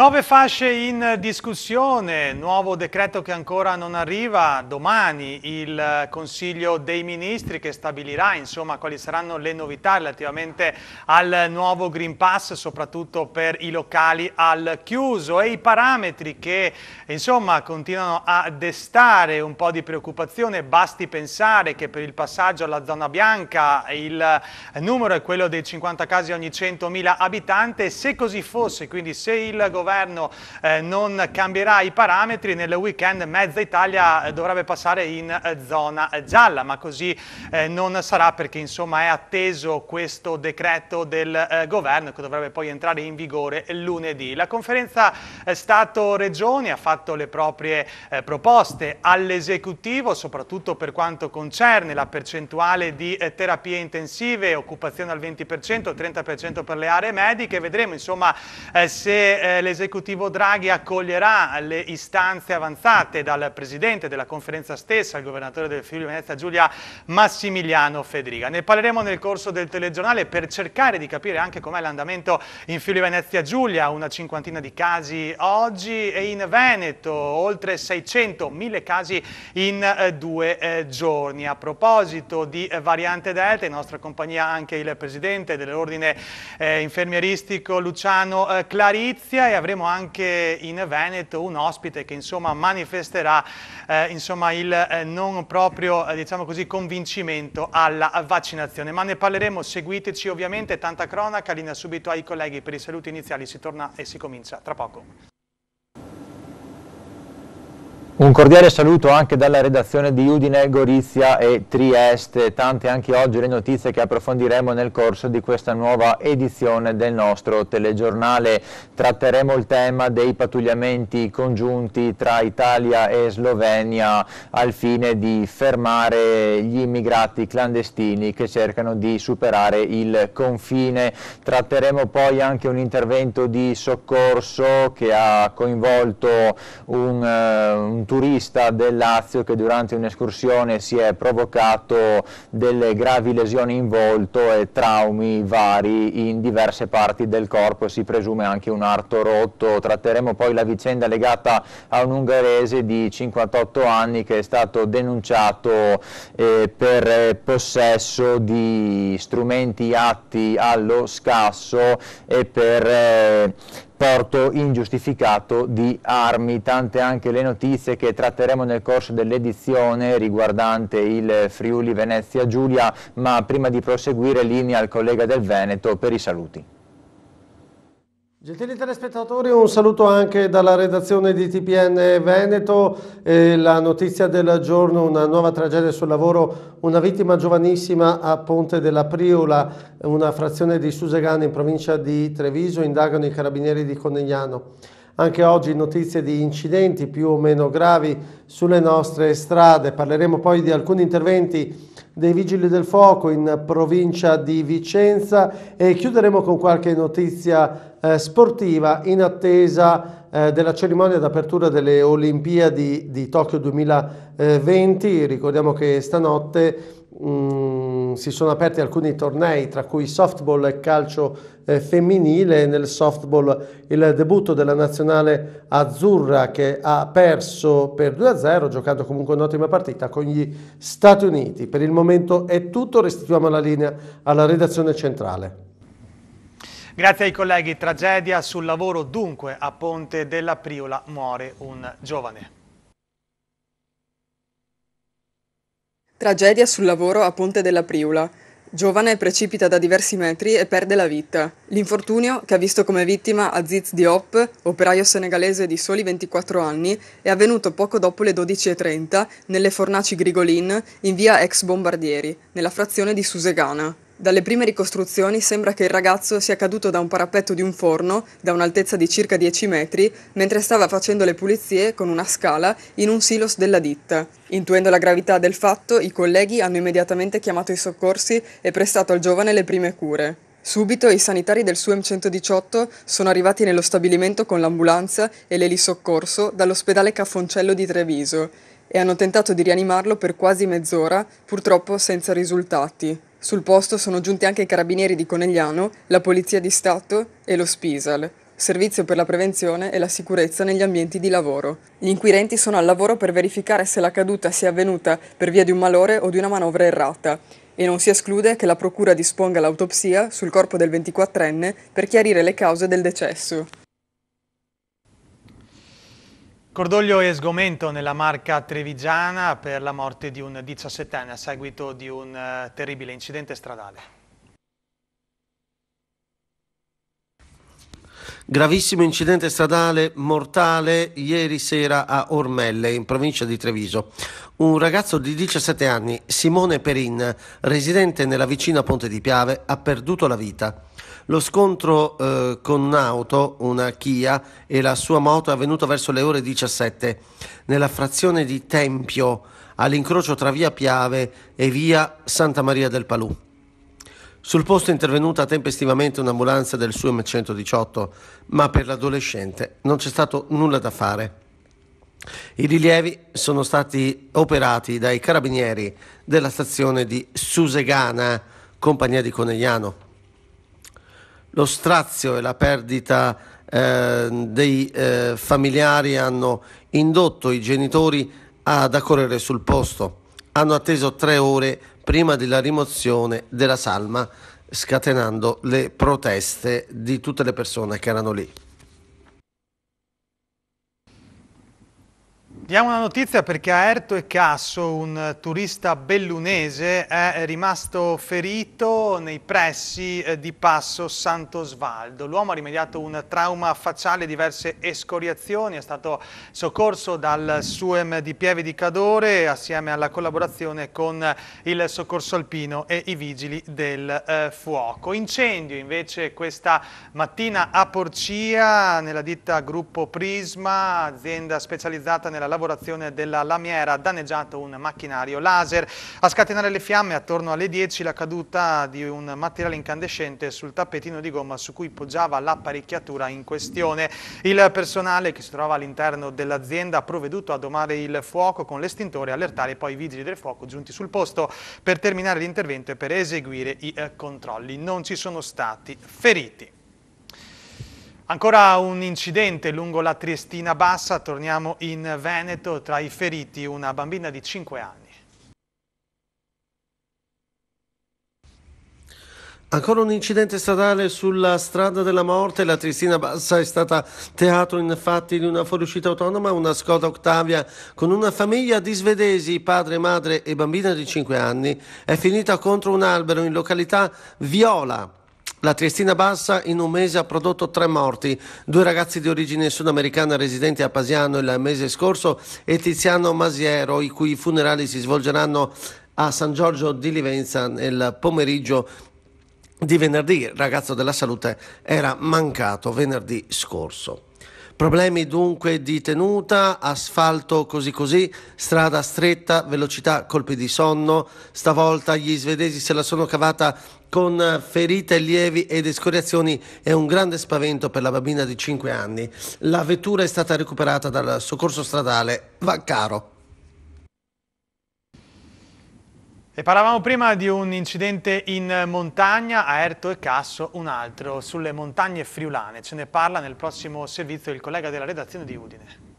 Nove fasce in discussione, nuovo decreto che ancora non arriva, domani il Consiglio dei Ministri che stabilirà insomma, quali saranno le novità relativamente al nuovo Green Pass, soprattutto per i locali al chiuso e i parametri che insomma, continuano a destare un po' di preoccupazione, basti pensare che per il passaggio alla zona bianca il numero è quello dei 50 casi ogni 100.000 abitanti, se così fosse, quindi se il governo governo eh, non cambierà i parametri, nel weekend mezza Italia eh, dovrebbe passare in eh, zona eh, gialla, ma così eh, non sarà perché insomma è atteso questo decreto del eh, governo che dovrebbe poi entrare in vigore lunedì. La conferenza Stato-Regioni ha fatto le proprie proposte all'esecutivo, soprattutto per quanto concerne la percentuale di terapie intensive, occupazione al 20%, 30% per le aree mediche, vedremo insomma se l'esecutivo l'esecutivo Draghi accoglierà le istanze avanzate dal presidente della conferenza stessa, il governatore del Friuli Venezia Giulia Massimiliano Federica. Ne parleremo nel corso del telegiornale per cercare di capire anche com'è l'andamento in Friuli Venezia Giulia, una cinquantina di casi oggi e in Veneto oltre 600, 1000 casi in eh, due eh, giorni. A proposito di eh, variante Delta, in nostra compagnia anche il presidente dell'ordine infermieristico Luciano Clarizia e avremo avremo anche in Veneto un ospite che insomma manifesterà eh, insomma, il eh, non proprio eh, diciamo così, convincimento alla vaccinazione. Ma ne parleremo, seguiteci ovviamente, tanta cronaca, linea subito ai colleghi per i saluti iniziali, si torna e si comincia tra poco. Un cordiale saluto anche dalla redazione di Udine, Gorizia e Trieste, tante anche oggi le notizie che approfondiremo nel corso di questa nuova edizione del nostro telegiornale. Tratteremo il tema dei pattugliamenti congiunti tra Italia e Slovenia al fine di fermare gli immigrati clandestini che cercano di superare il confine. Tratteremo poi anche un intervento di soccorso che ha coinvolto un, eh, un turista del Lazio che durante un'escursione si è provocato delle gravi lesioni in volto e traumi vari in diverse parti del corpo e si presume anche un arto rotto. Tratteremo poi la vicenda legata a un ungherese di 58 anni che è stato denunciato eh, per eh, possesso di strumenti atti allo scasso e per eh, porto ingiustificato di armi, tante anche le notizie che tratteremo nel corso dell'edizione riguardante il Friuli Venezia Giulia, ma prima di proseguire linea al collega del Veneto per i saluti. Gentili telespettatori, un saluto anche dalla redazione di TPN Veneto. Eh, la notizia del giorno, una nuova tragedia sul lavoro, una vittima giovanissima a Ponte della Priola, una frazione di Susegana in provincia di Treviso, indagano i carabinieri di Conegliano. Anche oggi notizie di incidenti più o meno gravi sulle nostre strade. Parleremo poi di alcuni interventi dei Vigili del Fuoco in provincia di Vicenza e chiuderemo con qualche notizia eh, sportiva in attesa eh, della cerimonia d'apertura delle Olimpiadi di Tokyo 2020. Ricordiamo che stanotte mh, mm, si sono aperti alcuni tornei, tra cui softball e calcio eh, femminile. Nel softball il debutto della nazionale azzurra che ha perso per 2-0, giocando comunque un'ottima partita con gli Stati Uniti. Per il momento è tutto, restituiamo la linea alla redazione centrale. Grazie ai colleghi, tragedia sul lavoro dunque a Ponte della Priola muore un giovane. Tragedia sul lavoro a Ponte della Priula. Giovane precipita da diversi metri e perde la vita. L'infortunio, che ha visto come vittima Aziz Diop, operaio senegalese di soli 24 anni, è avvenuto poco dopo le 12.30 nelle fornaci Grigolin in via ex Bombardieri, nella frazione di Susegana. Dalle prime ricostruzioni sembra che il ragazzo sia caduto da un parapetto di un forno, da un'altezza di circa 10 metri, mentre stava facendo le pulizie con una scala in un silos della ditta. Intuendo la gravità del fatto, i colleghi hanno immediatamente chiamato i soccorsi e prestato al giovane le prime cure. Subito i sanitari del SUEM 118 sono arrivati nello stabilimento con l'ambulanza e l'elisoccorso dall'ospedale Caffoncello di Treviso e hanno tentato di rianimarlo per quasi mezz'ora, purtroppo senza risultati. Sul posto sono giunti anche i carabinieri di Conegliano, la Polizia di Stato e lo SPISAL, Servizio per la prevenzione e la sicurezza negli ambienti di lavoro. Gli inquirenti sono al lavoro per verificare se la caduta sia avvenuta per via di un malore o di una manovra errata e non si esclude che la procura disponga l'autopsia sul corpo del 24enne per chiarire le cause del decesso. Cordoglio e sgomento nella marca trevigiana per la morte di un 17enne a seguito di un eh, terribile incidente stradale. Gravissimo incidente stradale mortale ieri sera a Ormelle, in provincia di Treviso. Un ragazzo di 17 anni, Simone Perin, residente nella vicina Ponte di Piave, ha perduto la vita. Lo scontro eh, con un'auto, una Kia, e la sua moto è avvenuto verso le ore 17 nella frazione di Tempio all'incrocio tra via Piave e via Santa Maria del Palù. Sul posto è intervenuta tempestivamente un'ambulanza del SUM 118, ma per l'adolescente non c'è stato nulla da fare. I rilievi sono stati operati dai carabinieri della stazione di Susegana, compagnia di Conegliano lo strazio e la perdita eh, dei eh, familiari hanno indotto i genitori ad accorrere sul posto. Hanno atteso tre ore prima della rimozione della salma, scatenando le proteste di tutte le persone che erano lì. Diamo una notizia perché a Erto e Casso un turista bellunese è rimasto ferito nei pressi eh, di Passo Santo Sant'Osvaldo. L'uomo ha rimediato un trauma facciale e diverse escoriazioni, è stato soccorso dal SUEM di Pieve di Cadore assieme alla collaborazione con il soccorso alpino e i vigili del eh, fuoco. Incendio invece questa mattina a Porcia nella ditta Gruppo Prisma, azienda specializzata nella lavorazione lavorazione della lamiera ha danneggiato un macchinario laser. A scatenare le fiamme attorno alle 10 la caduta di un materiale incandescente sul tappetino di gomma su cui poggiava l'apparecchiatura in questione. Il personale che si trovava all'interno dell'azienda ha provveduto a domare il fuoco con l'estintore e allertare poi i vigili del fuoco giunti sul posto per terminare l'intervento e per eseguire i eh, controlli. Non ci sono stati feriti. Ancora un incidente lungo la Triestina Bassa, torniamo in Veneto, tra i feriti una bambina di 5 anni. Ancora un incidente stradale sulla strada della morte, la Triestina Bassa è stata teatro infatti di una fuoriuscita autonoma, una Skoda Octavia con una famiglia di svedesi, padre, madre e bambina di 5 anni, è finita contro un albero in località Viola. La Triestina Bassa in un mese ha prodotto tre morti, due ragazzi di origine sudamericana residenti a Pasiano il mese scorso e Tiziano Masiero, i cui funerali si svolgeranno a San Giorgio di Livenza nel pomeriggio di venerdì. Il ragazzo della salute era mancato venerdì scorso. Problemi dunque di tenuta, asfalto così così, strada stretta, velocità, colpi di sonno. Stavolta gli svedesi se la sono cavata con ferite lievi ed escoriazioni e un grande spavento per la bambina di 5 anni. La vettura è stata recuperata dal soccorso stradale Vaccaro. E parlavamo prima di un incidente in montagna, a Erto e Casso, un altro sulle montagne friulane. Ce ne parla nel prossimo servizio il collega della redazione di Udine.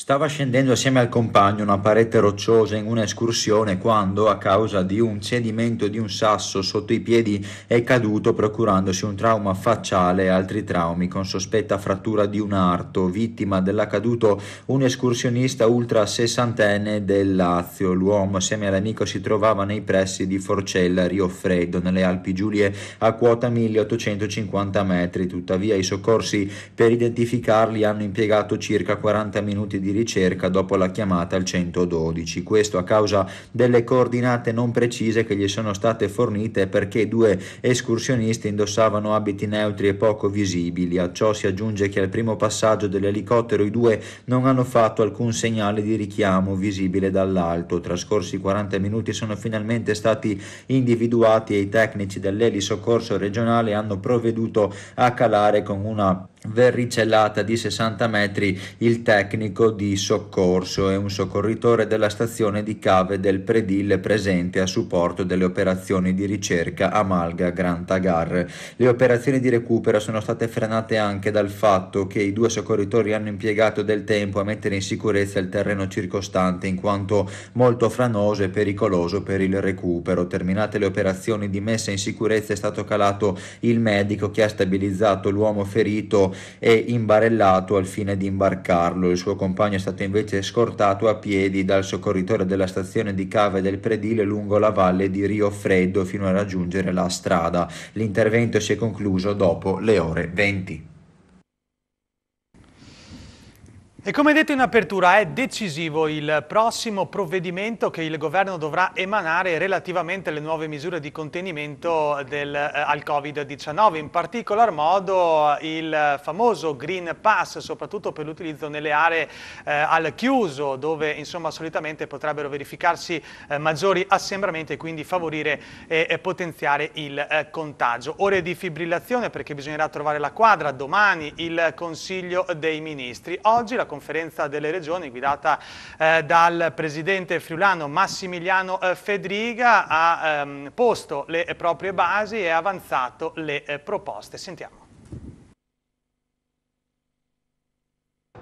Stava scendendo assieme al compagno una parete rocciosa in un'escursione quando, a causa di un cedimento di un sasso sotto i piedi, è caduto procurandosi un trauma facciale e altri traumi con sospetta frattura di un arto, vittima dell'accaduto un escursionista ultra sessantenne del Lazio. L'uomo assieme all'amico si trovava nei pressi di Forcella, Rio Freddo, nelle Alpi Giulie, a quota 1850 metri. Tuttavia i soccorsi per identificarli hanno impiegato circa 40 minuti di di ricerca dopo la chiamata al 112. Questo a causa delle coordinate non precise che gli sono state fornite perché due escursionisti indossavano abiti neutri e poco visibili. A ciò si aggiunge che al primo passaggio dell'elicottero i due non hanno fatto alcun segnale di richiamo visibile dall'alto. Trascorsi 40 minuti sono finalmente stati individuati e i tecnici dell'elisoccorso regionale hanno provveduto a calare con una verricellata di 60 metri il tecnico di soccorso e un soccorritore della stazione di cave del Predil presente a supporto delle operazioni di ricerca a Malga Gran Tagar. Le operazioni di recupero sono state frenate anche dal fatto che i due soccorritori hanno impiegato del tempo a mettere in sicurezza il terreno circostante in quanto molto franoso e pericoloso per il recupero. Terminate le operazioni di messa in sicurezza è stato calato il medico che ha stabilizzato l'uomo ferito e imbarellato al fine di imbarcarlo. Il suo compagno Castagno è stato invece scortato a piedi dal soccorritore della stazione di Cave del Predile lungo la valle di Rio Freddo fino a raggiungere la strada. L'intervento si è concluso dopo le ore 20. E come detto in apertura è decisivo il prossimo provvedimento che il governo dovrà emanare relativamente alle nuove misure di contenimento del, eh, al Covid-19, in particolar modo eh, il famoso Green Pass, soprattutto per l'utilizzo nelle aree eh, al chiuso, dove insomma solitamente potrebbero verificarsi eh, maggiori assembramenti e quindi favorire e potenziare il eh, contagio. Ore di fibrillazione perché bisognerà trovare la quadra, domani il Consiglio dei Ministri. Oggi la conferenza delle regioni guidata eh, dal presidente friulano Massimiliano eh, Fedriga ha ehm, posto le proprie basi e avanzato le eh, proposte. Sentiamo.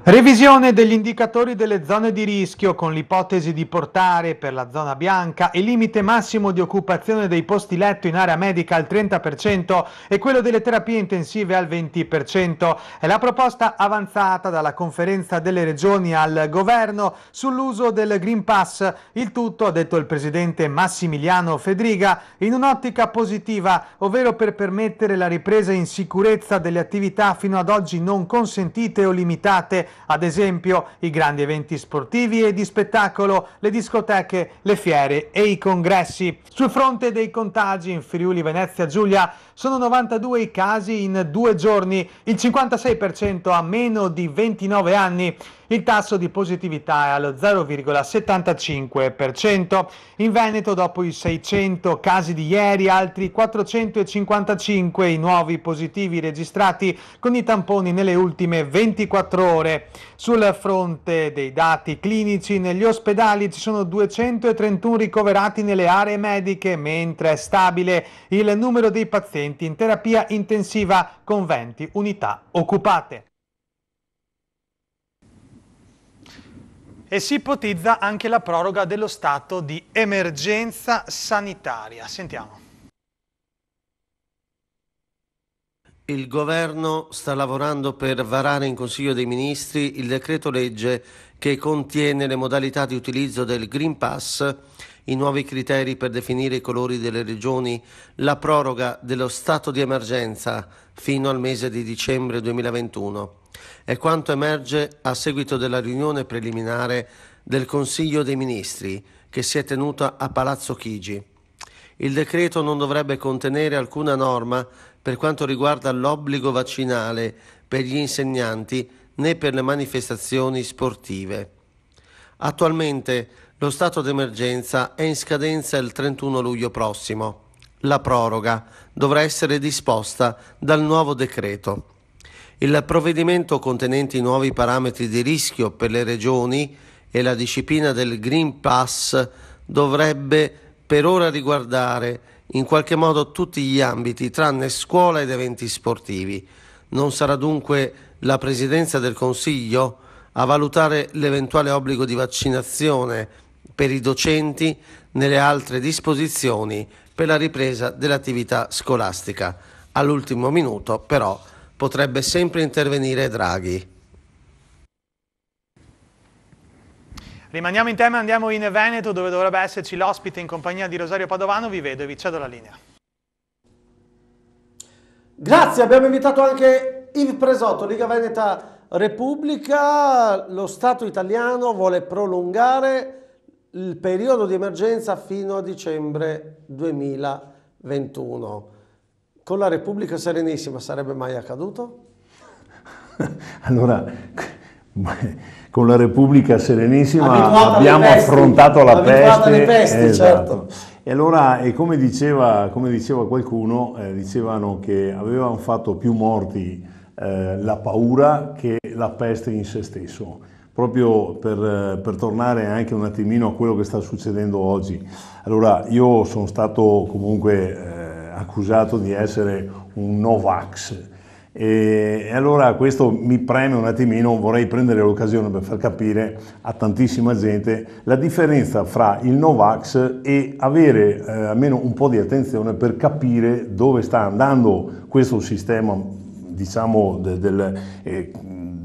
Revisione degli indicatori delle zone di rischio con l'ipotesi di portare per la zona bianca il limite massimo di occupazione dei posti letto in area medica al 30% e quello delle terapie intensive al 20%. È la proposta avanzata dalla conferenza delle regioni al governo sull'uso del Green Pass. Il tutto, ha detto il presidente Massimiliano Fedriga, in un'ottica positiva, ovvero per permettere la ripresa in sicurezza delle attività fino ad oggi non consentite o limitate ad esempio i grandi eventi sportivi e di spettacolo, le discoteche, le fiere e i congressi. Sul fronte dei contagi in Friuli Venezia Giulia sono 92 i casi in due giorni, il 56% a meno di 29 anni. Il tasso di positività è allo 0,75%. In Veneto, dopo i 600 casi di ieri, altri 455 i nuovi positivi registrati con i tamponi nelle ultime 24 ore. Sul fronte dei dati clinici, negli ospedali ci sono 231 ricoverati nelle aree mediche, mentre è stabile il numero dei pazienti pazienti in terapia intensiva, con 20 unità occupate. e si ipotizza anche la proroga dello stato di emergenza sanitaria. Sentiamo. Il governo sta lavorando per varare in Consiglio dei Ministri il decreto legge che contiene le modalità di utilizzo del Green Pass i nuovi criteri per definire i colori delle regioni, la proroga dello stato di emergenza fino al mese di dicembre 2021. È quanto emerge a seguito della riunione preliminare del Consiglio dei Ministri che si è tenuta a Palazzo Chigi. Il decreto non dovrebbe contenere alcuna norma per quanto riguarda l'obbligo vaccinale per gli insegnanti né per le manifestazioni sportive. Attualmente lo stato d'emergenza è in scadenza il 31 luglio prossimo. La proroga dovrà essere disposta dal nuovo decreto. Il provvedimento contenente i nuovi parametri di rischio per le regioni e la disciplina del Green Pass dovrebbe per ora riguardare in qualche modo tutti gli ambiti tranne scuola ed eventi sportivi. Non sarà dunque la Presidenza del Consiglio a valutare l'eventuale obbligo di vaccinazione per i docenti nelle altre disposizioni per la ripresa dell'attività scolastica. All'ultimo minuto però potrebbe sempre intervenire Draghi. Rimaniamo in tema, andiamo in Veneto dove dovrebbe esserci l'ospite in compagnia di Rosario Padovano, vi vedo e vi cedo la linea. Grazie, abbiamo invitato anche il Presotto, Liga Veneta Repubblica, lo Stato italiano vuole prolungare il periodo di emergenza fino a dicembre 2021. Con la Repubblica Serenissima sarebbe mai accaduto? allora, con la Repubblica Serenissima abituata abbiamo pesti, affrontato la peste. Pesti, esatto. certo. E allora, e come, diceva, come diceva qualcuno, eh, dicevano che avevano fatto più morti eh, la paura che la peste in se stesso proprio per, eh, per, tornare anche un attimino a quello che sta succedendo oggi. Allora, io sono stato comunque eh, accusato di essere un Novax e, e allora questo mi preme un attimino, vorrei prendere l'occasione per far capire a tantissima gente la differenza fra il Novax e avere eh, almeno un po' di attenzione per capire dove sta andando questo sistema diciamo del, del eh,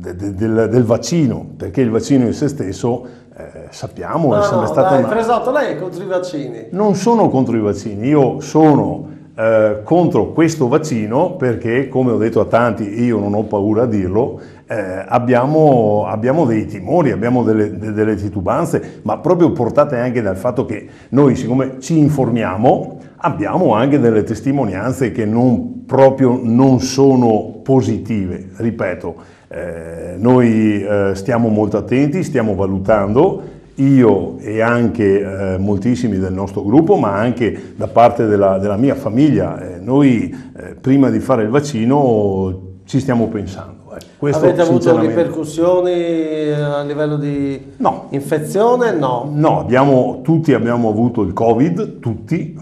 de, de, del, del, vaccino, perché il vaccino in se stesso eh, sappiamo no, è sempre no, stato... Dai, una... lei è contro i vaccini. Non sono contro i vaccini, io sono eh, contro questo vaccino perché, come ho detto a tanti, io non ho paura a dirlo, eh, abbiamo, abbiamo, dei timori, abbiamo delle, delle titubanze, ma proprio portate anche dal fatto che noi, siccome ci informiamo, abbiamo anche delle testimonianze che non, proprio non sono positive, ripeto eh, noi eh, stiamo molto attenti, stiamo valutando, io e anche eh, moltissimi del nostro gruppo, ma anche da parte della, della mia famiglia. Eh, noi eh, prima di fare il vaccino ci stiamo pensando. Questo, Avete avuto ripercussioni a livello di no. infezione? No, no abbiamo, tutti abbiamo avuto il Covid, tutti,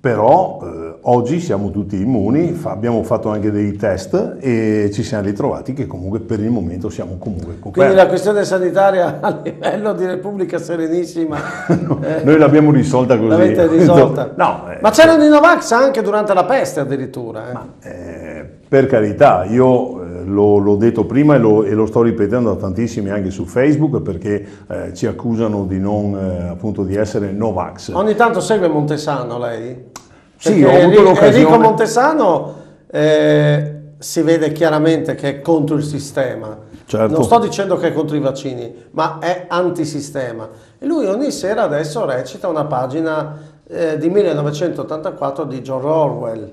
però oggi siamo tutti immuni, abbiamo fatto anche dei test e ci siamo ritrovati che comunque per il momento siamo comunque coperti. Quindi la questione sanitaria a livello di Repubblica Serenissima... no, eh, noi l'abbiamo risolta così. L'avete risolta? no, eh, ma c'erano i Novax anche durante la peste addirittura. Eh. Ma, eh, per carità, io eh, l'ho, detto prima e lo, e lo, sto ripetendo a tantissimi anche su Facebook perché eh, ci accusano di non eh, appunto di essere Novax. Ogni tanto segue Montesano lei? Sì, ho avuto l'occasione. Enrico Montesano eh, si vede chiaramente che è contro il sistema. Certo. Non sto dicendo che è contro i vaccini, ma è antisistema. E lui ogni sera adesso recita una pagina eh, di 1984 di John Orwell,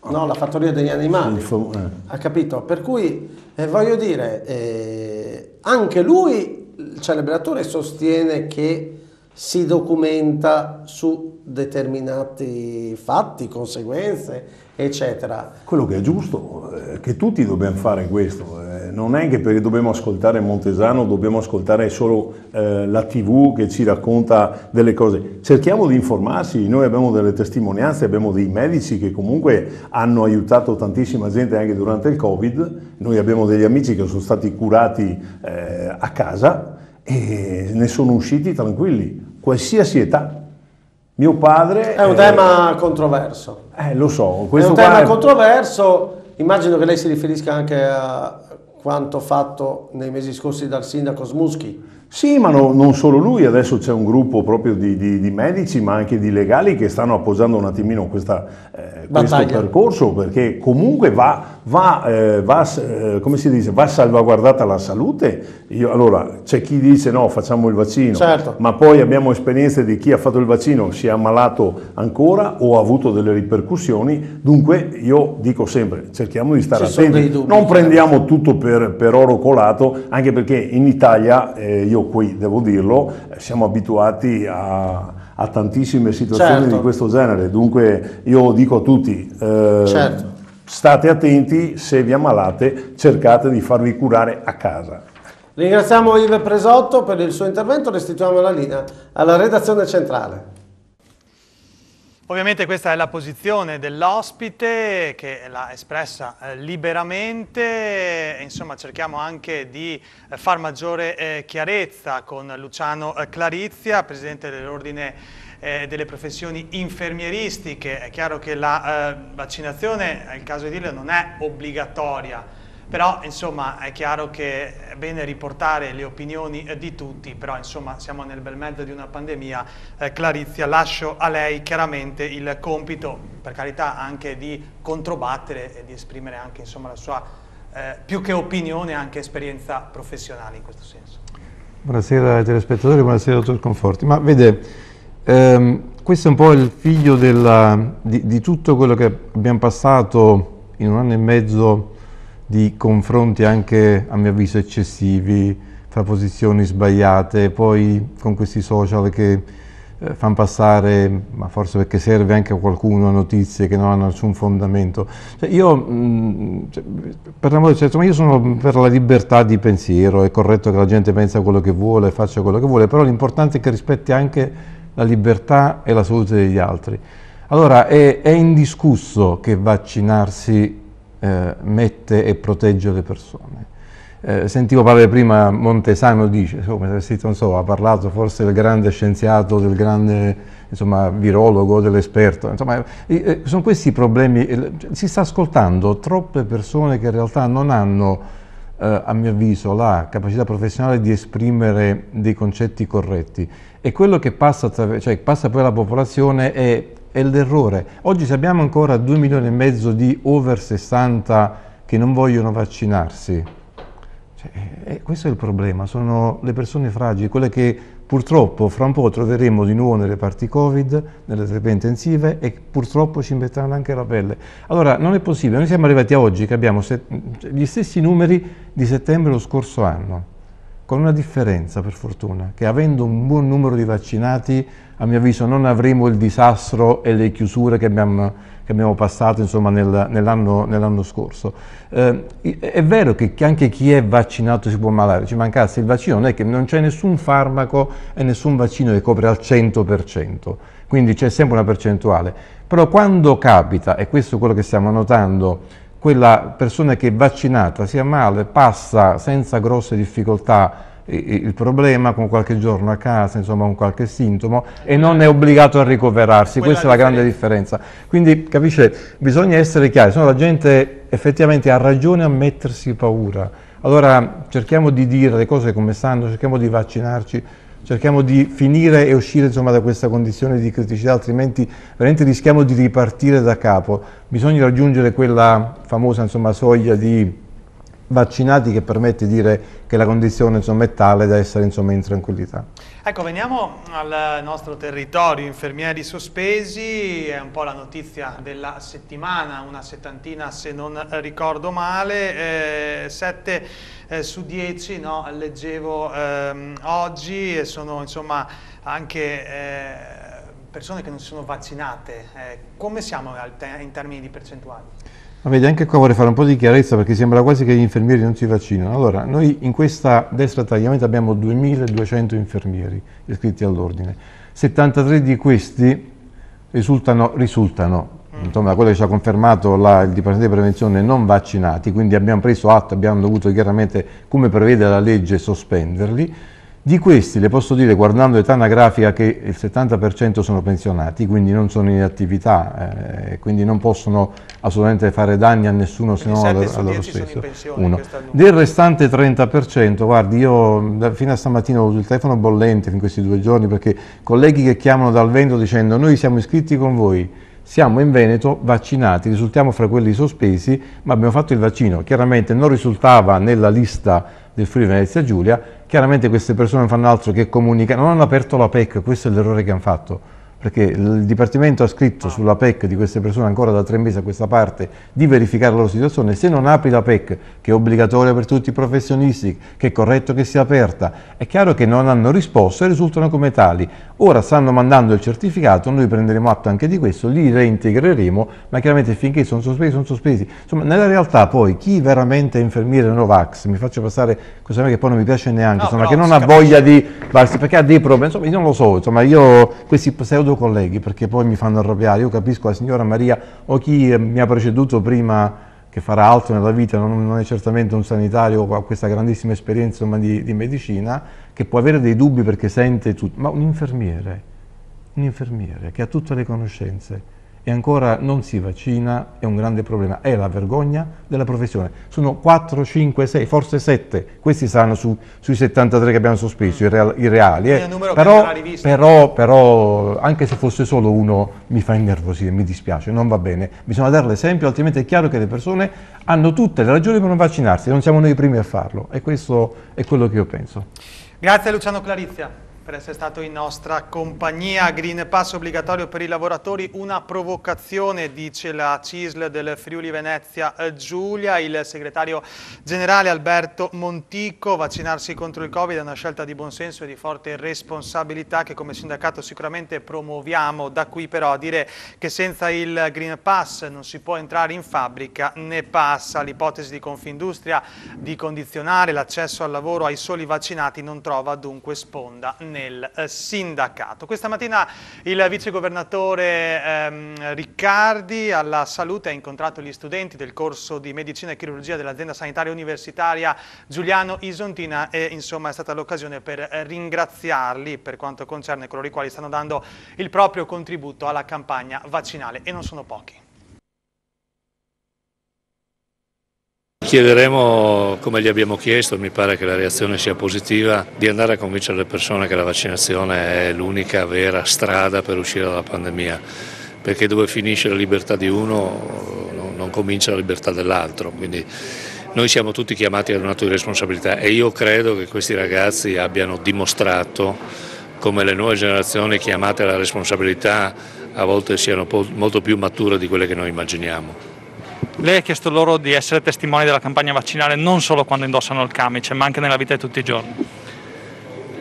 ah. no? La fattoria degli animali. Fam- eh. Ha capito? Per cui, eh, voglio dire, eh, anche lui, il celebratore, sostiene che si documenta su determinati fatti, conseguenze, eccetera. Quello che è giusto, eh, che tutti dobbiamo fare questo, eh, non è che perché dobbiamo ascoltare Montesano dobbiamo ascoltare solo eh, la tv che ci racconta delle cose, cerchiamo di informarsi, noi abbiamo delle testimonianze, abbiamo dei medici che comunque hanno aiutato tantissima gente anche durante il Covid, noi abbiamo degli amici che sono stati curati eh, a casa e ne sono usciti tranquilli, qualsiasi età. Mio padre... È un è... tema controverso. Eh, lo so. È un tema è... controverso, immagino che lei si riferisca anche a quanto fatto nei mesi scorsi dal sindaco Smuschi. Sì, ma no, non solo lui, adesso c'è un gruppo proprio di, di, di, medici, ma anche di legali che stanno appoggiando un attimino questa, eh, questo percorso, perché comunque va va, eh, va, eh, come si dice, va salvaguardata la salute. Io, allora, c'è chi dice no, facciamo il vaccino, certo. ma poi abbiamo esperienze di chi ha fatto il vaccino, si è ammalato ancora o ha avuto delle ripercussioni, dunque io dico sempre, cerchiamo di stare Ci attenti, non certo. prendiamo tutto per, per, oro colato, anche perché in Italia, eh, io qui devo dirlo, siamo abituati a a tantissime situazioni certo. di questo genere. Dunque io dico a tutti, eh, certo state attenti, se vi ammalate cercate di farvi curare a casa. Ringraziamo Yves Presotto per il suo intervento, restituiamo la linea alla redazione centrale. Ovviamente questa è la posizione dell'ospite che l'ha espressa eh, liberamente, insomma cerchiamo anche di eh, far maggiore eh, chiarezza con Luciano Clarizia, Presidente dell'Ordine eh, delle professioni infermieristiche. È chiaro che la eh, vaccinazione, nel caso di dirlo, non è obbligatoria, però insomma è chiaro che è bene riportare le opinioni eh, di tutti, però insomma siamo nel bel mezzo di una pandemia. Eh, Clarizia, lascio a lei chiaramente il compito, per carità, anche di controbattere e di esprimere anche insomma, la sua eh, più che opinione, anche esperienza professionale in questo senso. Buonasera ai telespettatori, buonasera dottor Conforti. Ma vede, eh, questo è un po' il figlio della, di, di, tutto quello che abbiamo passato in un anno e mezzo di confronti anche, a mio avviso, eccessivi, fra posizioni sbagliate, poi con questi social che eh, fanno passare, ma forse perché serve anche a qualcuno, notizie che non hanno nessun fondamento. Cioè io, mh, mm, cioè, per l'amore del certo, ma io sono per la libertà di pensiero, è corretto che la gente pensa quello che vuole, faccia quello che vuole, però l'importante è che rispetti anche la libertà e la salute degli altri. Allora è, è indiscusso che vaccinarsi eh, mette e protegge le persone. Eh, sentivo parlare prima Montesano dice, come non so, ha parlato forse del grande scienziato, del grande insomma, virologo, dell'esperto, insomma, eh, sono questi i problemi, cioè, si sta ascoltando troppe persone che in realtà non hanno eh, a mio avviso, la capacità professionale di esprimere dei concetti corretti. E quello che passa, cioè, passa poi alla popolazione è, è l'errore. Oggi se abbiamo ancora 2 milioni e mezzo di over 60 che non vogliono vaccinarsi, cioè, eh, eh, questo è il problema, sono le persone fragili, quelle che Purtroppo fra un po' troveremo di nuovo nelle parti Covid, nelle terapie intensive e purtroppo ci metteranno anche la pelle. Allora non è possibile, noi siamo arrivati a oggi che abbiamo gli stessi numeri di settembre lo scorso anno, con una differenza per fortuna, che avendo un buon numero di vaccinati, a mio avviso non avremo il disastro e le chiusure che abbiamo che abbiamo passato nel, nell'anno, nell scorso. Eh, è vero che anche chi è vaccinato si può ammalare, ci mancasse il vaccino, non è che non c'è nessun farmaco e nessun vaccino che copre al 100%, quindi c'è sempre una percentuale. Però quando capita, e questo è quello che stiamo notando, quella persona che è vaccinata si ammala e passa senza grosse difficoltà il problema con qualche giorno a casa, insomma con qualche sintomo e non è obbligato a ricoverarsi, Quella questa è la grande differenza. Quindi capisce, bisogna essere chiari, se no la gente effettivamente ha ragione a mettersi paura. Allora cerchiamo di dire le cose come stanno, cerchiamo di vaccinarci, cerchiamo di finire e uscire insomma, da questa condizione di criticità, altrimenti veramente rischiamo di ripartire da capo. Bisogna raggiungere quella famosa insomma, soglia di vaccinati che permette di dire che la condizione insomma, è tale da essere insomma, in tranquillità. Ecco, veniamo al nostro territorio, infermieri sospesi, è un po' la notizia della settimana, una settantina se non ricordo male, eh, sette eh, su 10 no, leggevo ehm, oggi, sono insomma anche... Eh, persone che non si sono vaccinate, eh, come siamo te in termini di percentuali? Ma vedi, anche qua vorrei fare un po' di chiarezza perché sembra quasi che gli infermieri non si vaccinano. Allora, noi in questa destra tagliamento abbiamo 2200 infermieri iscritti all'ordine. 73 di questi risultano, risultano mm. insomma, quello che ci ha confermato la, il Dipartimento di Prevenzione, non vaccinati, quindi abbiamo preso atto, abbiamo dovuto chiaramente, come prevede la legge, sospenderli. Di questi le posso dire, guardando l'età anagrafica, che il 70% sono pensionati, quindi non sono in attività, eh, quindi non possono assolutamente fare danni a nessuno se non a loro stesso. Pensione, Del restante 30%, guardi, io fino a stamattina ho avuto il telefono bollente in questi due giorni perché colleghi che chiamano dal vento dicendo noi siamo iscritti con voi, siamo in Veneto vaccinati, risultiamo fra quelli sospesi, ma abbiamo fatto il vaccino. Chiaramente non risultava nella lista del Friuli Venezia Giulia, chiaramente queste persone non fanno altro che comunicare, non hanno aperto la PEC, questo è l'errore che hanno fatto, perché il Dipartimento ha scritto ah. sulla PEC di queste persone ancora da tre mesi a questa parte di verificare la loro situazione, se non apri la PEC, che è obbligatoria per tutti i professionisti, che è corretto che sia aperta, è chiaro che non hanno risposto e risultano come tali. Ora stanno mandando il certificato, noi prenderemo atto anche di questo, li reintegreremo, ma chiaramente finché sono sospesi, sono sospesi. Insomma, nella realtà poi chi veramente è infermiere Novax, mi faccio passare questa cosa che poi non mi piace neanche, no, insomma, che non ha voglia di... perché ha dei problemi, insomma, io non lo so, insomma, io questi pseudo due colleghi perché poi mi fanno arrabbiare. Io capisco la signora Maria o chi eh, mi ha preceduto prima che farà altro nella vita, non, non è certamente un sanitario ha questa grandissima esperienza di, di, medicina, che può avere dei dubbi perché sente tutto, ma un infermiere, un infermiere che ha tutte le conoscenze, e ancora non si vaccina è un grande problema, è la vergogna della professione. Sono 4, 5, 6, forse 7, questi saranno su, sui 73 che abbiamo sospeso, i, real, i reali. Eh. Però, però, però, anche se fosse solo uno mi fa innervosire, mi dispiace, non va bene. Bisogna dare l'esempio, altrimenti è chiaro che le persone hanno tutte le ragioni per non vaccinarsi, non siamo noi i primi a farlo e questo è quello che io penso. Grazie Luciano Clarizia per essere stato in nostra compagnia. Green Pass obbligatorio per i lavoratori, una provocazione, dice la CISL del Friuli Venezia eh, Giulia. Il segretario generale Alberto Montico, vaccinarsi contro il Covid è una scelta di buonsenso e di forte responsabilità che come sindacato sicuramente promuoviamo. Da qui però a dire che senza il Green Pass non si può entrare in fabbrica ne passa. L'ipotesi di Confindustria di condizionare l'accesso al lavoro ai soli vaccinati non trova dunque sponda né nel eh, sindacato. Questa mattina il vicegovernatore ehm, Riccardi alla salute ha incontrato gli studenti del corso di medicina e chirurgia dell'azienda sanitaria universitaria Giuliano Isontina e insomma è stata l'occasione per eh, ringraziarli per quanto concerne coloro i quali stanno dando il proprio contributo alla campagna vaccinale e non sono pochi. Chiederemo, come gli abbiamo chiesto, mi pare che la reazione sia positiva, di andare a convincere le persone che la vaccinazione è l'unica vera strada per uscire dalla pandemia, perché dove finisce la libertà di uno non comincia la libertà dell'altro. Quindi noi siamo tutti chiamati ad un atto di responsabilità e io credo che questi ragazzi abbiano dimostrato come le nuove generazioni chiamate alla responsabilità a volte siano molto più mature di quelle che noi immaginiamo. Lei ha chiesto loro di essere testimoni della campagna vaccinale non solo quando indossano il camice, ma anche nella vita di tutti i giorni.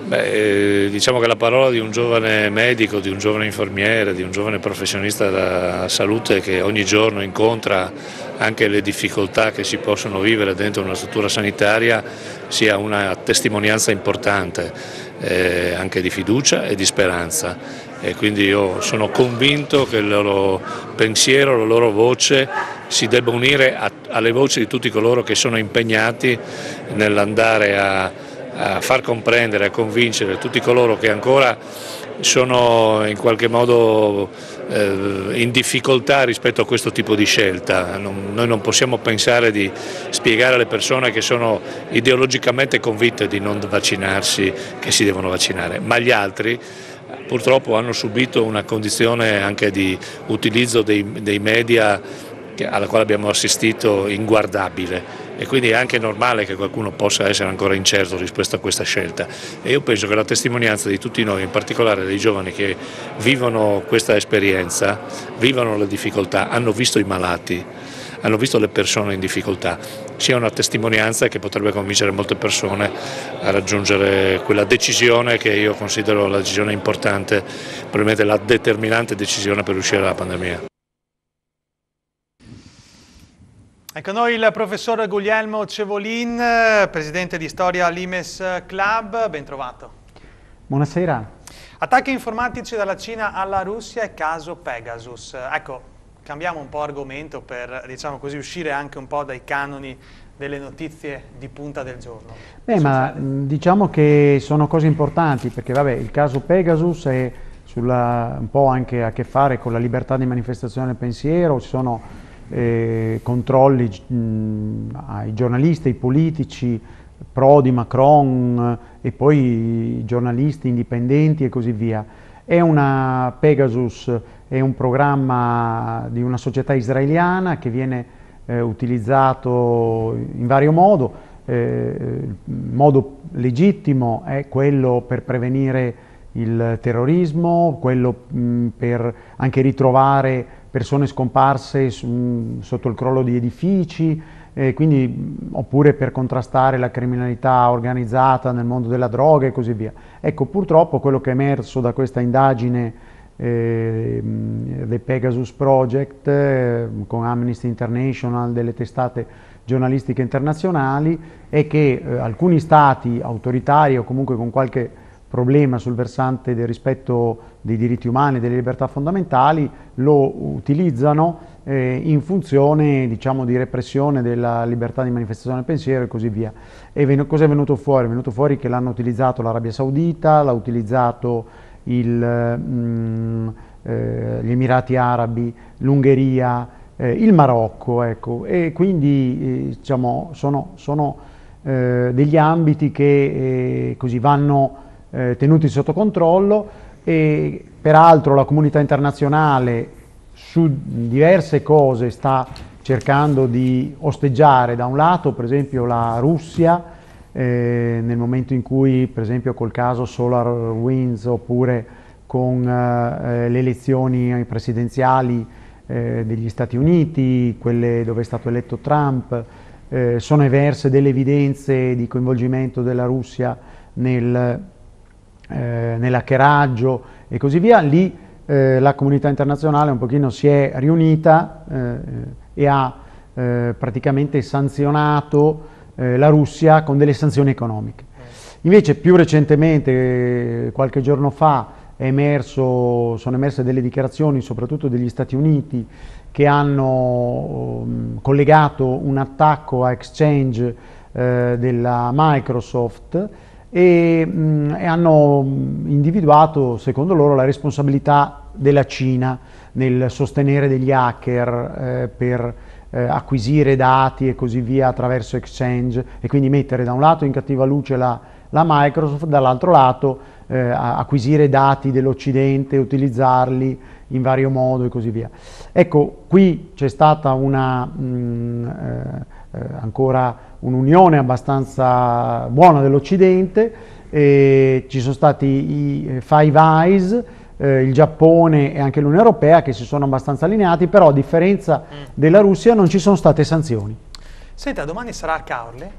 Beh, eh, diciamo che la parola di un giovane medico, di un giovane infermiere, di un giovane professionista della salute che ogni giorno incontra anche le difficoltà che si possono vivere dentro una struttura sanitaria sia una testimonianza importante eh, anche di fiducia e di speranza e quindi io sono convinto che il loro pensiero, la loro voce si debba unire a, alle voci di tutti coloro che sono impegnati nell'andare a, a far comprendere, a convincere tutti coloro che ancora sono in qualche modo eh, in difficoltà rispetto a questo tipo di scelta. noi non possiamo pensare di spiegare alle persone che sono ideologicamente convinte di non vaccinarsi che si devono vaccinare, ma gli altri purtroppo hanno subito una condizione anche di utilizzo dei, dei media alla quale abbiamo assistito inguardabile e quindi è anche normale che qualcuno possa essere ancora incerto rispetto a questa scelta e io penso che la testimonianza di tutti noi, in particolare dei giovani che vivono questa esperienza, vivono le difficoltà, hanno visto i malati, hanno visto le persone in difficoltà, sia una testimonianza che potrebbe convincere molte persone a raggiungere quella decisione che io considero la decisione importante, probabilmente la determinante decisione per uscire dalla pandemia. Ecco noi il professor Guglielmo Cevolin, presidente di Storia Limes Club, ben trovato. Buonasera. Attacchi informatici dalla Cina alla Russia e caso Pegasus. Ecco, cambiamo un po' argomento per diciamo così, uscire anche un po' dai canoni delle notizie di punta del giorno. Beh, ma mm, diciamo che sono cose importanti perché vabbè, il caso Pegasus è sulla, un po' anche a che fare con la libertà di manifestazione del pensiero, ci sono eh, controlli mh, mm, ai giornalisti, ai politici, Prodi, Macron e poi i giornalisti indipendenti e così via. È una Pegasus è un programma di una società israeliana che viene eh, utilizzato in vario modo. Eh, il modo legittimo è quello per prevenire il terrorismo, quello mh, mm, per anche ritrovare persone scomparse su, mm, sotto il crollo di edifici, eh, quindi, mm, oppure per contrastare la criminalità organizzata nel mondo della droga e così via. Ecco, purtroppo quello che è emerso da questa indagine eh, The Pegasus Project, eh, con Amnesty International, delle testate giornalistiche internazionali, è che eh, alcuni stati autoritari o comunque con qualche problema sul versante del rispetto dei diritti umani e delle libertà fondamentali lo utilizzano eh, in funzione diciamo, di repressione della libertà di manifestazione del pensiero e così via. E cosa è venuto fuori? È venuto fuori che l'hanno utilizzato l'Arabia Saudita, l'ha utilizzato il, mm, eh, gli Emirati Arabi, l'Ungheria, eh, il Marocco, ecco. E quindi eh, diciamo, sono, sono eh, degli ambiti che eh, così vanno tenuti sotto controllo e peraltro la comunità internazionale su diverse cose sta cercando di osteggiare da un lato per esempio la Russia eh, nel momento in cui per esempio col caso SolarWinds oppure con eh, le elezioni presidenziali eh, degli Stati Uniti, quelle dove è stato eletto Trump, eh, sono emerse delle evidenze di coinvolgimento della Russia nel, eh, nell'hackeraggio e così via, lì eh, la comunità internazionale un pochino si è riunita e ha praticamente sanzionato eh, la Russia con delle sanzioni economiche. Invece più recentemente, eh, qualche giorno fa, emerso, sono emerse delle dichiarazioni soprattutto degli Stati Uniti che hanno um, collegato un attacco a Exchange eh, della Microsoft e, mh, mm, e hanno mm, individuato, secondo loro, la responsabilità della Cina nel sostenere degli hacker eh, per eh, acquisire dati e così via attraverso Exchange e quindi mettere da un lato in cattiva luce la, la Microsoft, dall'altro lato eh, acquisire dati dell'Occidente, utilizzarli in vario modo e così via. Ecco, qui c'è stata una, mh, mm, eh, eh, ancora un'unione abbastanza buona dell'Occidente, e ci sono stati i eh, Five Eyes, eh, il Giappone e anche l'Unione Europea che si sono abbastanza allineati, però a differenza mm. della Russia non ci sono state sanzioni. Senta, domani sarà a Caorle?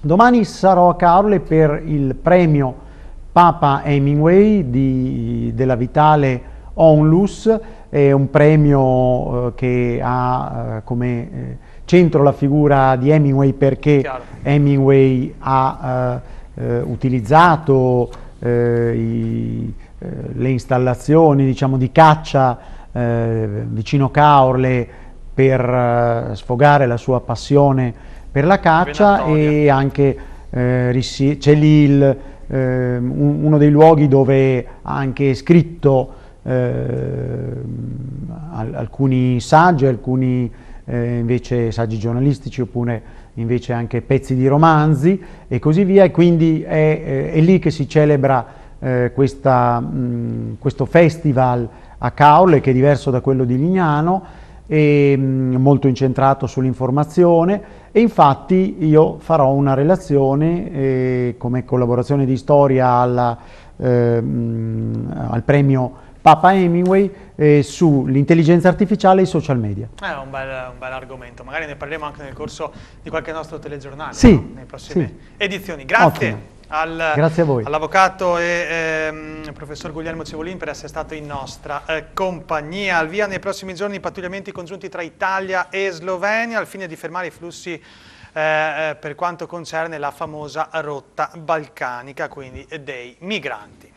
Domani sarò a Caorle per il premio Papa Hemingway di, della Vitale Onlus, è un premio eh, che ha eh, come eh, centro la figura di Hemingway perché Chiaro. Hemingway ha eh, eh, utilizzato i eh, le installazioni diciamo, di caccia eh, vicino Caorle per eh, sfogare la sua passione per la caccia Venatoria. e anche eh, Celil, eh, uno dei luoghi dove ha anche scritto eh, alcuni saggi, alcuni eh, invece saggi giornalistici oppure invece anche pezzi di romanzi e così via e quindi è, è lì che si celebra eh, questa, mh, mm, questo festival a Caule che è diverso da quello di Lignano, e, mh, mm, molto incentrato sull'informazione e infatti io farò una relazione eh, come collaborazione di storia alla, eh, mm, al premio Papa Hemingway eh, sull'intelligenza artificiale e i social media. Eh, è eh, un, un bel, argomento, magari ne parleremo anche nel corso di qualche nostro telegiornale, sì, no? nelle prossime sì. edizioni. Grazie. Ottimo al, all'avvocato e ehm, professor Guglielmo Cevolin per essere stato in nostra eh, compagnia. Al via nei prossimi giorni i pattugliamenti congiunti tra Italia e Slovenia al fine di fermare i flussi eh, eh per quanto concerne la famosa rotta balcanica, quindi dei migranti.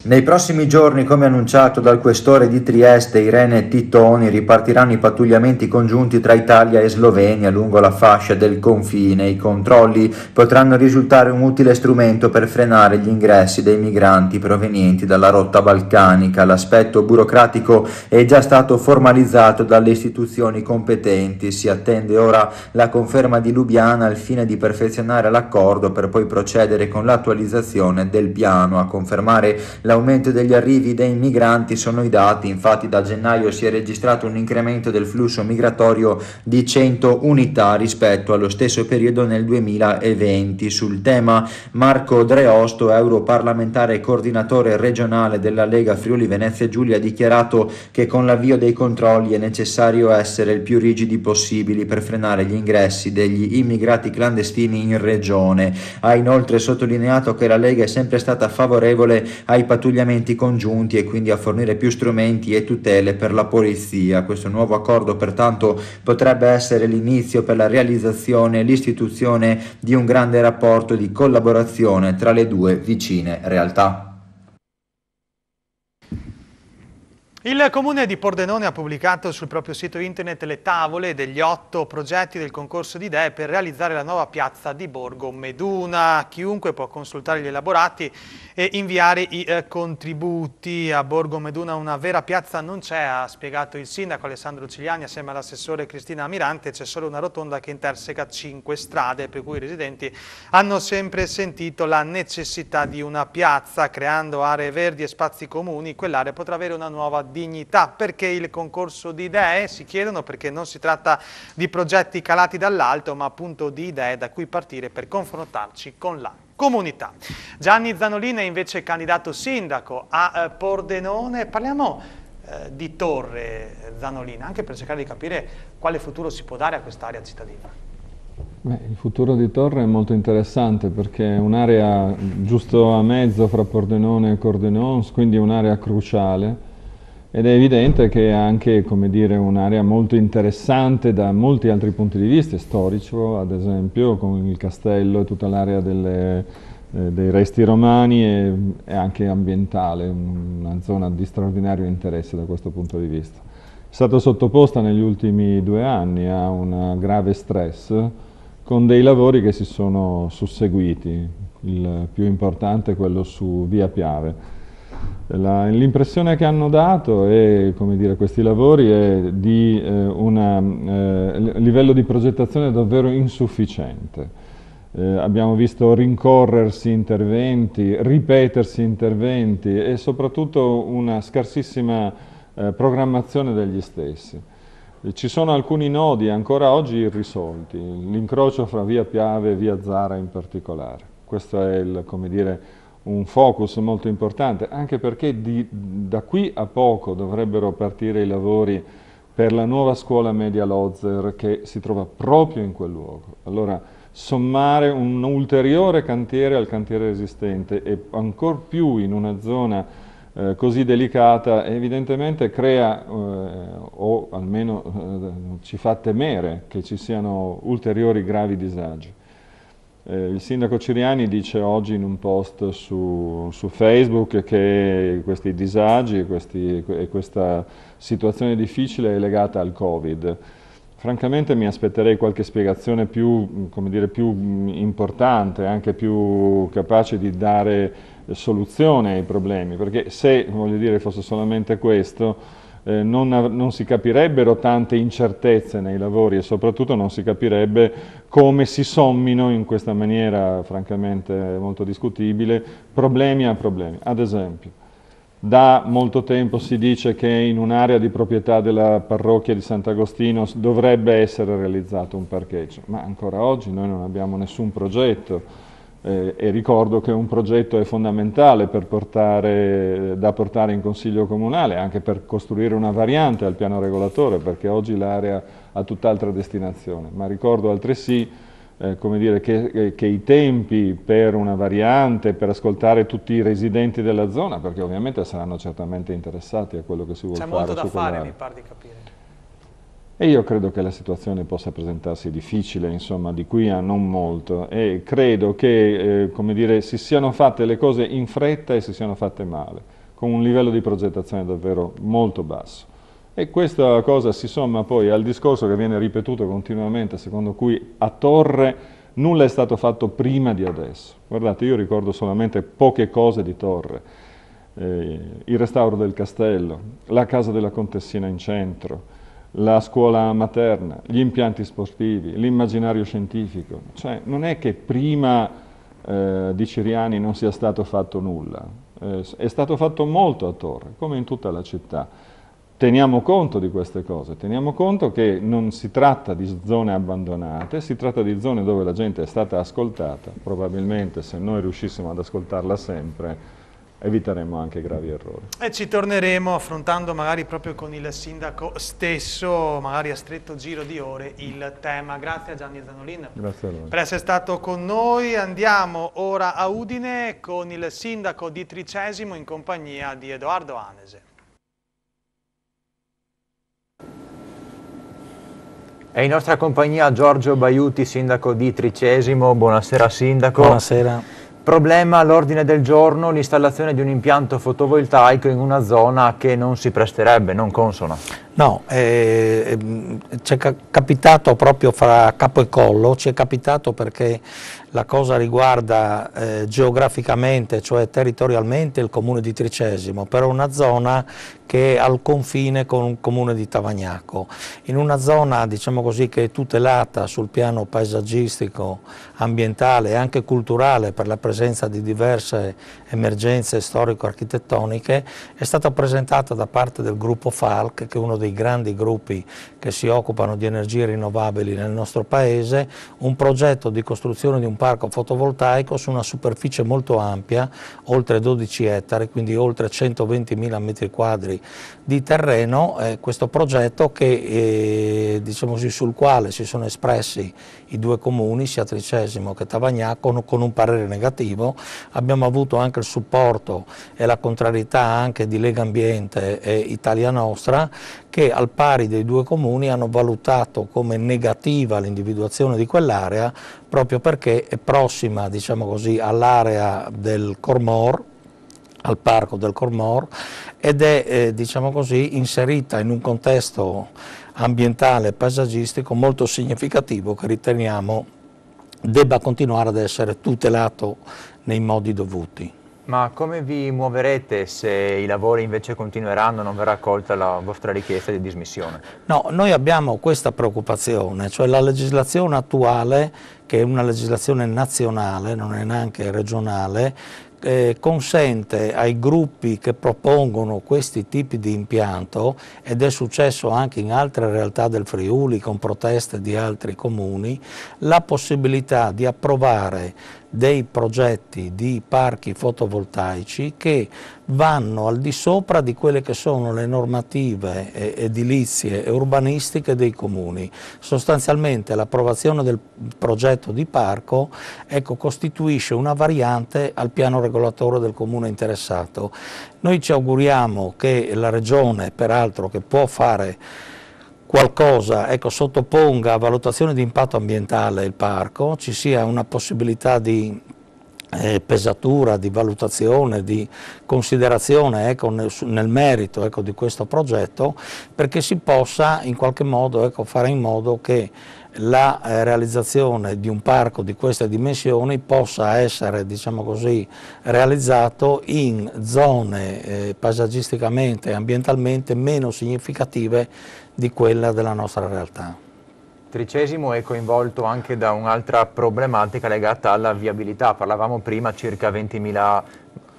Nei prossimi giorni, come annunciato dal questore di Trieste Irene Tittoni, ripartiranno i pattugliamenti congiunti tra Italia e Slovenia lungo la fascia del confine. I controlli potranno risultare un utile strumento per frenare gli ingressi dei migranti provenienti dalla rotta balcanica. L'aspetto burocratico è già stato formalizzato dalle istituzioni competenti. Si attende ora la conferma di Lubiana al fine di perfezionare l'accordo per poi procedere con l'attualizzazione del piano a confermare L'aumento degli arrivi dei migranti sono i dati, infatti da gennaio si è registrato un incremento del flusso migratorio di 100 unità rispetto allo stesso periodo nel 2020. Sul tema Marco Dreosto, europarlamentare e coordinatore regionale della Lega Friuli Venezia Giulia, ha dichiarato che con l'avvio dei controlli è necessario essere il più rigidi possibili per frenare gli ingressi degli immigrati clandestini in regione. Ha inoltre sottolineato che la Lega è sempre stata favorevole ai patrimoni pattugliamenti congiunti e quindi a fornire più strumenti e tutele per la polizia. Questo nuovo accordo pertanto potrebbe essere l'inizio per la realizzazione e l'istituzione di un grande rapporto di collaborazione tra le due vicine realtà. Il comune di Pordenone ha pubblicato sul proprio sito internet le tavole degli otto progetti del concorso di idee per realizzare la nuova piazza di Borgo Meduna. Chiunque può consultare gli elaborati e inviare i eh, contributi. A Borgo Meduna una vera piazza non c'è, ha spiegato il sindaco Alessandro Cigliani assieme all'assessore Cristina Amirante. C'è solo una rotonda che interseca cinque strade, per cui i residenti hanno sempre sentito la necessità di una piazza. Creando aree verdi e spazi comuni, quell'area potrà avere una nuova dimensione dignità. Perché il concorso di idee? Si chiedono perché non si tratta di progetti calati dall'alto, ma appunto di idee da cui partire per confrontarci con la comunità. Gianni Zanolin è invece candidato sindaco a eh, Pordenone. Parliamo eh, di Torre Zanolina, anche per cercare di capire quale futuro si può dare a quest'area cittadina. Beh, il futuro di Torre è molto interessante perché è un'area giusto a mezzo fra Pordenone e Cordenons, quindi è un'area cruciale ed è evidente che è anche un'area molto interessante da molti altri punti di vista, storico ad esempio, con il castello e tutta l'area eh, dei resti romani e, e, anche ambientale, una zona di straordinario interesse da questo punto di vista. È stata sottoposta negli ultimi due anni a un grave stress con dei lavori che si sono susseguiti, il più importante è quello su Via Piave L'impressione che hanno dato è, dire, questi lavori è di eh, un eh, livello di progettazione davvero insufficiente. Eh, abbiamo visto rincorrersi interventi, ripetersi interventi e soprattutto una scarsissima eh, programmazione degli stessi. Ci sono alcuni nodi ancora oggi irrisolti, l'incrocio fra via Piave e via Zara in particolare. Questo è il, come dire, un focus molto importante, anche perché di, da qui a poco dovrebbero partire i lavori per la nuova scuola media Lozzer che si trova proprio in quel luogo. Allora, sommare un ulteriore cantiere al cantiere esistente e ancor più in una zona eh, così delicata evidentemente crea eh, o almeno eh, ci fa temere che ci siano ulteriori gravi disagi. Eh, il sindaco Ciriani dice oggi in un post su, su Facebook che questi disagi questi, e questa situazione difficile è legata al Covid. Francamente mi aspetterei qualche spiegazione più, dire, più mm, importante, anche più capace di dare soluzione ai problemi, perché se dire, fosse solamente questo eh, non, non, si capirebbero tante incertezze nei lavori e soprattutto non si capirebbe come si sommino in questa maniera francamente molto discutibile problemi a problemi. Ad esempio, da molto tempo si dice che in un'area di proprietà della parrocchia di Sant'Agostino dovrebbe essere realizzato un parcheggio, ma ancora oggi noi non abbiamo nessun progetto eh, e ricordo che un progetto è fondamentale portare, da portare in Consiglio Comunale, anche per costruire una variante al piano regolatore, perché oggi l'area ha tutt'altra destinazione. Ma ricordo altresì eh, dire, che, eh, che, i tempi per una variante, per ascoltare tutti i residenti della zona, perché ovviamente saranno certamente interessati a quello che si vuole fare. C'è molto da fare, mi pare di capire. E io credo che la situazione possa presentarsi difficile, insomma, di qui a non molto, e credo che, eh, come dire, si siano fatte le cose in fretta e si siano fatte male, con un livello di progettazione davvero molto basso. E questa cosa si somma poi al discorso che viene ripetuto continuamente, secondo cui a Torre nulla è stato fatto prima di adesso. Guardate, io ricordo solamente poche cose di Torre. Eh, il restauro del castello, la casa della contessina in centro, la scuola materna, gli impianti sportivi, l'immaginario scientifico. Cioè non è che prima eh, di Ciriani non sia stato fatto nulla, eh, è stato fatto molto a Torre, come in tutta la città. Teniamo conto di queste cose, teniamo conto che non si tratta di zone abbandonate, si tratta di zone dove la gente è stata ascoltata, probabilmente se noi riuscissimo ad ascoltarla sempre eviteremo anche gravi errori. E ci torneremo affrontando magari proprio con il sindaco stesso, magari a stretto giro di ore, il tema. Grazie a Gianni Zanolin Grazie a per essere stato con noi. Andiamo ora a Udine con il sindaco di Tricesimo in compagnia di Edoardo Anese. È in nostra compagnia Giorgio Baiuti, sindaco di Tricesimo. Buonasera sindaco. Buonasera. Problema all'ordine del giorno l'installazione di un impianto fotovoltaico in una zona che non si presterebbe, non consona. No, eh, ehm, ci è capitato proprio fra capo e collo, ci è capitato perché la cosa riguarda eh, geograficamente, cioè territorialmente, il comune di Tricesimo, però una zona che è al confine con il comune di Tavagnaco, in una zona diciamo così, che è tutelata sul piano paesaggistico, ambientale e anche culturale per la presenza di diverse emergenze storico-architettoniche, è stata presentata da parte del gruppo FALC, che è uno dei dei grandi gruppi che si occupano di energie rinnovabili nel nostro paese, un progetto di costruzione di un parco fotovoltaico su una superficie molto ampia, oltre 12 ettari, quindi oltre 120.000 metri quadri di terreno, eh, questo progetto che, eh, diciamo così, sul quale si sono espressi i due comuni, sia Tricesimo che Tavagnacco, con un parere negativo, abbiamo avuto anche il supporto e la contrarietà anche di Lega Ambiente e Italia Nostra che al pari dei due comuni hanno valutato come negativa l'individuazione di quell'area proprio perché è prossima diciamo all'area del Cormor, al parco del Cormor ed è eh, diciamo così, inserita in un contesto ambientale e paesaggistico molto significativo che riteniamo debba continuare ad essere tutelato nei modi dovuti. Ma come vi muoverete se i lavori invece continueranno e non verrà accolta la vostra richiesta di dismissione? No, noi abbiamo questa preoccupazione, cioè la legislazione attuale, che è una legislazione nazionale, non è neanche regionale, eh, consente ai gruppi che propongono questi tipi di impianto, ed è successo anche in altre realtà del Friuli con proteste di altri comuni, la possibilità di approvare dei progetti di parchi fotovoltaici che vanno al di sopra di quelle che sono le normative eh, edilizie e urbanistiche dei comuni. Sostanzialmente l'approvazione del progetto di parco ecco, costituisce una variante al piano regolatore del comune interessato. Noi ci auguriamo che la Regione, peraltro, che può fare qualcosa ecco, sottoponga a valutazione di impatto ambientale il parco, ci sia una possibilità di eh, pesatura, di valutazione, di considerazione ecco, nel, nel, merito ecco, di questo progetto perché si possa in qualche modo ecco, fare in modo che la eh, realizzazione di un parco di queste dimensioni possa essere diciamo così, realizzato in zone eh, paesaggisticamente e ambientalmente meno significative di quella della nostra realtà. Tricesimo è coinvolto anche da un'altra problematica legata alla viabilità, parlavamo prima circa 20.000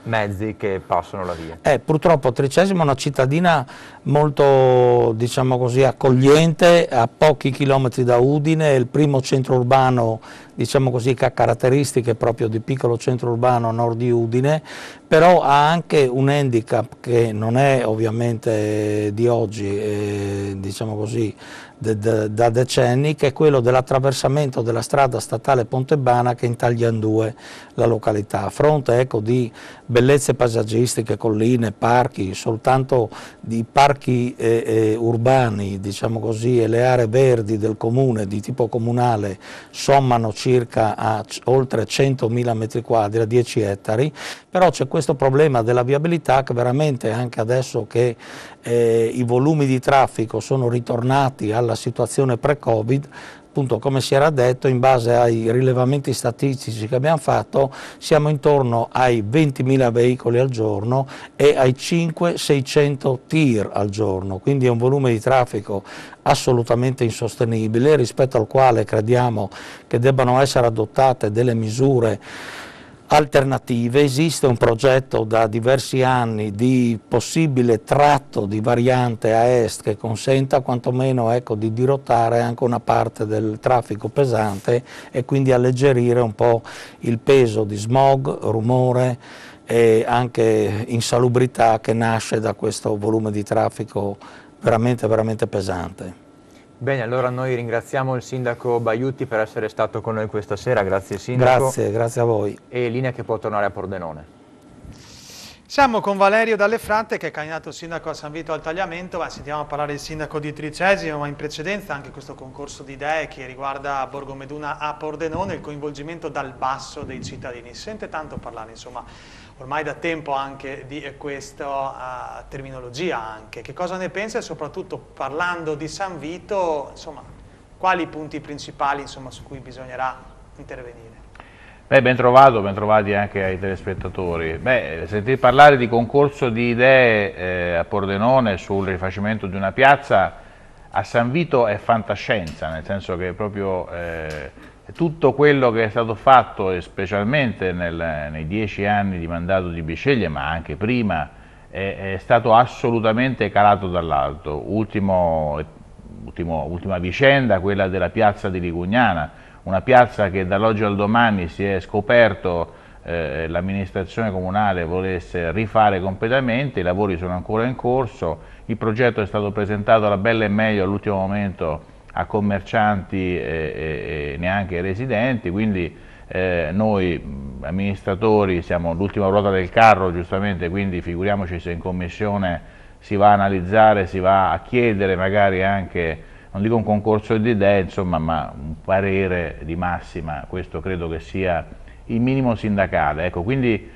mezzi che passano la via. Eh, purtroppo Tricesimo è una cittadina molto diciamo così, accogliente, a pochi chilometri da Udine, è il primo centro urbano diciamo così, che ha caratteristiche proprio di piccolo centro urbano a nord di Udine, però ha anche un handicap che non è ovviamente di oggi, eh, diciamo così, de, de, da decenni, che è quello dell'attraversamento della strada statale Pontebana che intaglia in due la località. A fronte ecco, di bellezze paesaggistiche, colline, parchi, soltanto di parchi eh, eh, urbani diciamo così, e le aree verdi del comune di tipo comunale sommano circa a oltre 100.000 metri quadri, a 10 ettari, però c'è questo problema della viabilità che veramente anche adesso che eh, i volumi di traffico sono ritornati alla situazione pre-Covid, appunto come si era detto in base ai rilevamenti statistici che abbiamo fatto siamo intorno ai 20.000 veicoli al giorno e ai 5-600 tir al giorno, quindi è un volume di traffico assolutamente insostenibile rispetto al quale crediamo che debbano essere adottate delle misure alternative, esiste un progetto da diversi anni di possibile tratto di variante a est che consenta quantomeno ecco, di dirottare anche una parte del traffico pesante e quindi alleggerire un po' il peso di smog, rumore e anche insalubrità che nasce da questo volume di traffico veramente, veramente pesante. Bene, allora noi ringraziamo il Sindaco Baiutti per essere stato con noi questa sera, grazie Sindaco. Grazie, grazie a voi. E linea che può tornare a Pordenone. Siamo con Valerio Dalle Frante che è candidato sindaco a San Vito al Tagliamento, ma sentiamo parlare il sindaco di Tricesimo, ma in precedenza anche questo concorso di idee che riguarda Borgomeduna a Pordenone, il coinvolgimento dal basso dei cittadini. Sente tanto parlare insomma, ormai da tempo anche di eh, questa uh, eh, terminologia anche. Che cosa ne pensa e soprattutto parlando di San Vito, insomma, quali punti principali insomma, su cui bisognerà intervenire? Beh, ben trovato, ben trovati anche ai telespettatori. Beh, sentite parlare di concorso di idee eh, a Pordenone sul rifacimento di una piazza a San Vito è fantascienza, nel senso che proprio... Eh, tutto quello che è stato fatto, specialmente nel, nei dieci anni di mandato di Bisceglie, ma anche prima, è, è stato assolutamente calato dall'alto. ultima vicenda, quella della piazza di Ligugnana, una piazza che dall'oggi al domani si è scoperto eh, l'amministrazione comunale volesse rifare completamente, i lavori sono ancora in corso, il progetto è stato presentato alla bella e meglio all'ultimo momento a commercianti e, e neanche ai residenti, quindi eh, noi amministratori siamo l'ultima ruota del carro giustamente, quindi figuriamoci se in commissione si va a analizzare, si va a chiedere magari anche, non dico un concorso di idee, insomma, ma un parere di massima, questo credo che sia il minimo sindacale. Ecco, quindi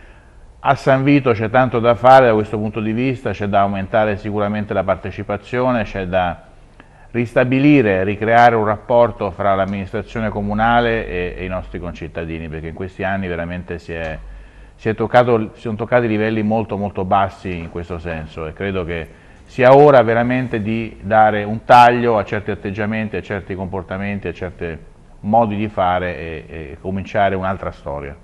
a San Vito c'è tanto da fare da questo punto di vista, c'è da aumentare sicuramente la partecipazione, c'è da ristabilire, ricreare un rapporto fra l'amministrazione comunale e, e, i nostri concittadini, perché in questi anni veramente si, è, si, è toccato, si sono toccati livelli molto molto bassi in questo senso e credo che sia ora veramente di dare un taglio a certi atteggiamenti, a certi comportamenti, a certi modi di fare e, e cominciare un'altra storia.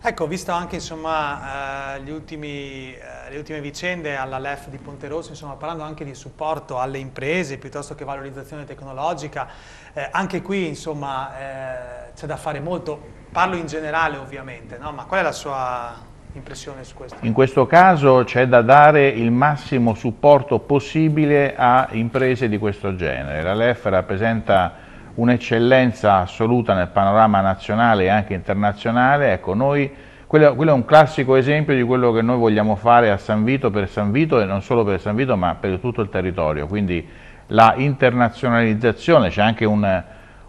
Ecco, visto anche insomma, eh, ultimi, eh, le ultime vicende alla LEF di Ponte Rosso, insomma, parlando anche di supporto alle imprese piuttosto che valorizzazione tecnologica, eh, anche qui eh, c'è da fare molto, parlo in generale ovviamente, no? ma qual è la sua impressione su questo? In questo caso c'è da dare il massimo supporto possibile a imprese di questo genere. La LEF rappresenta un'eccellenza assoluta nel panorama nazionale e anche internazionale, ecco, noi, quello, quello, è un classico esempio di quello che noi vogliamo fare a San Vito per San Vito e non solo per San Vito ma per tutto il territorio, quindi la internazionalizzazione, c'è anche un,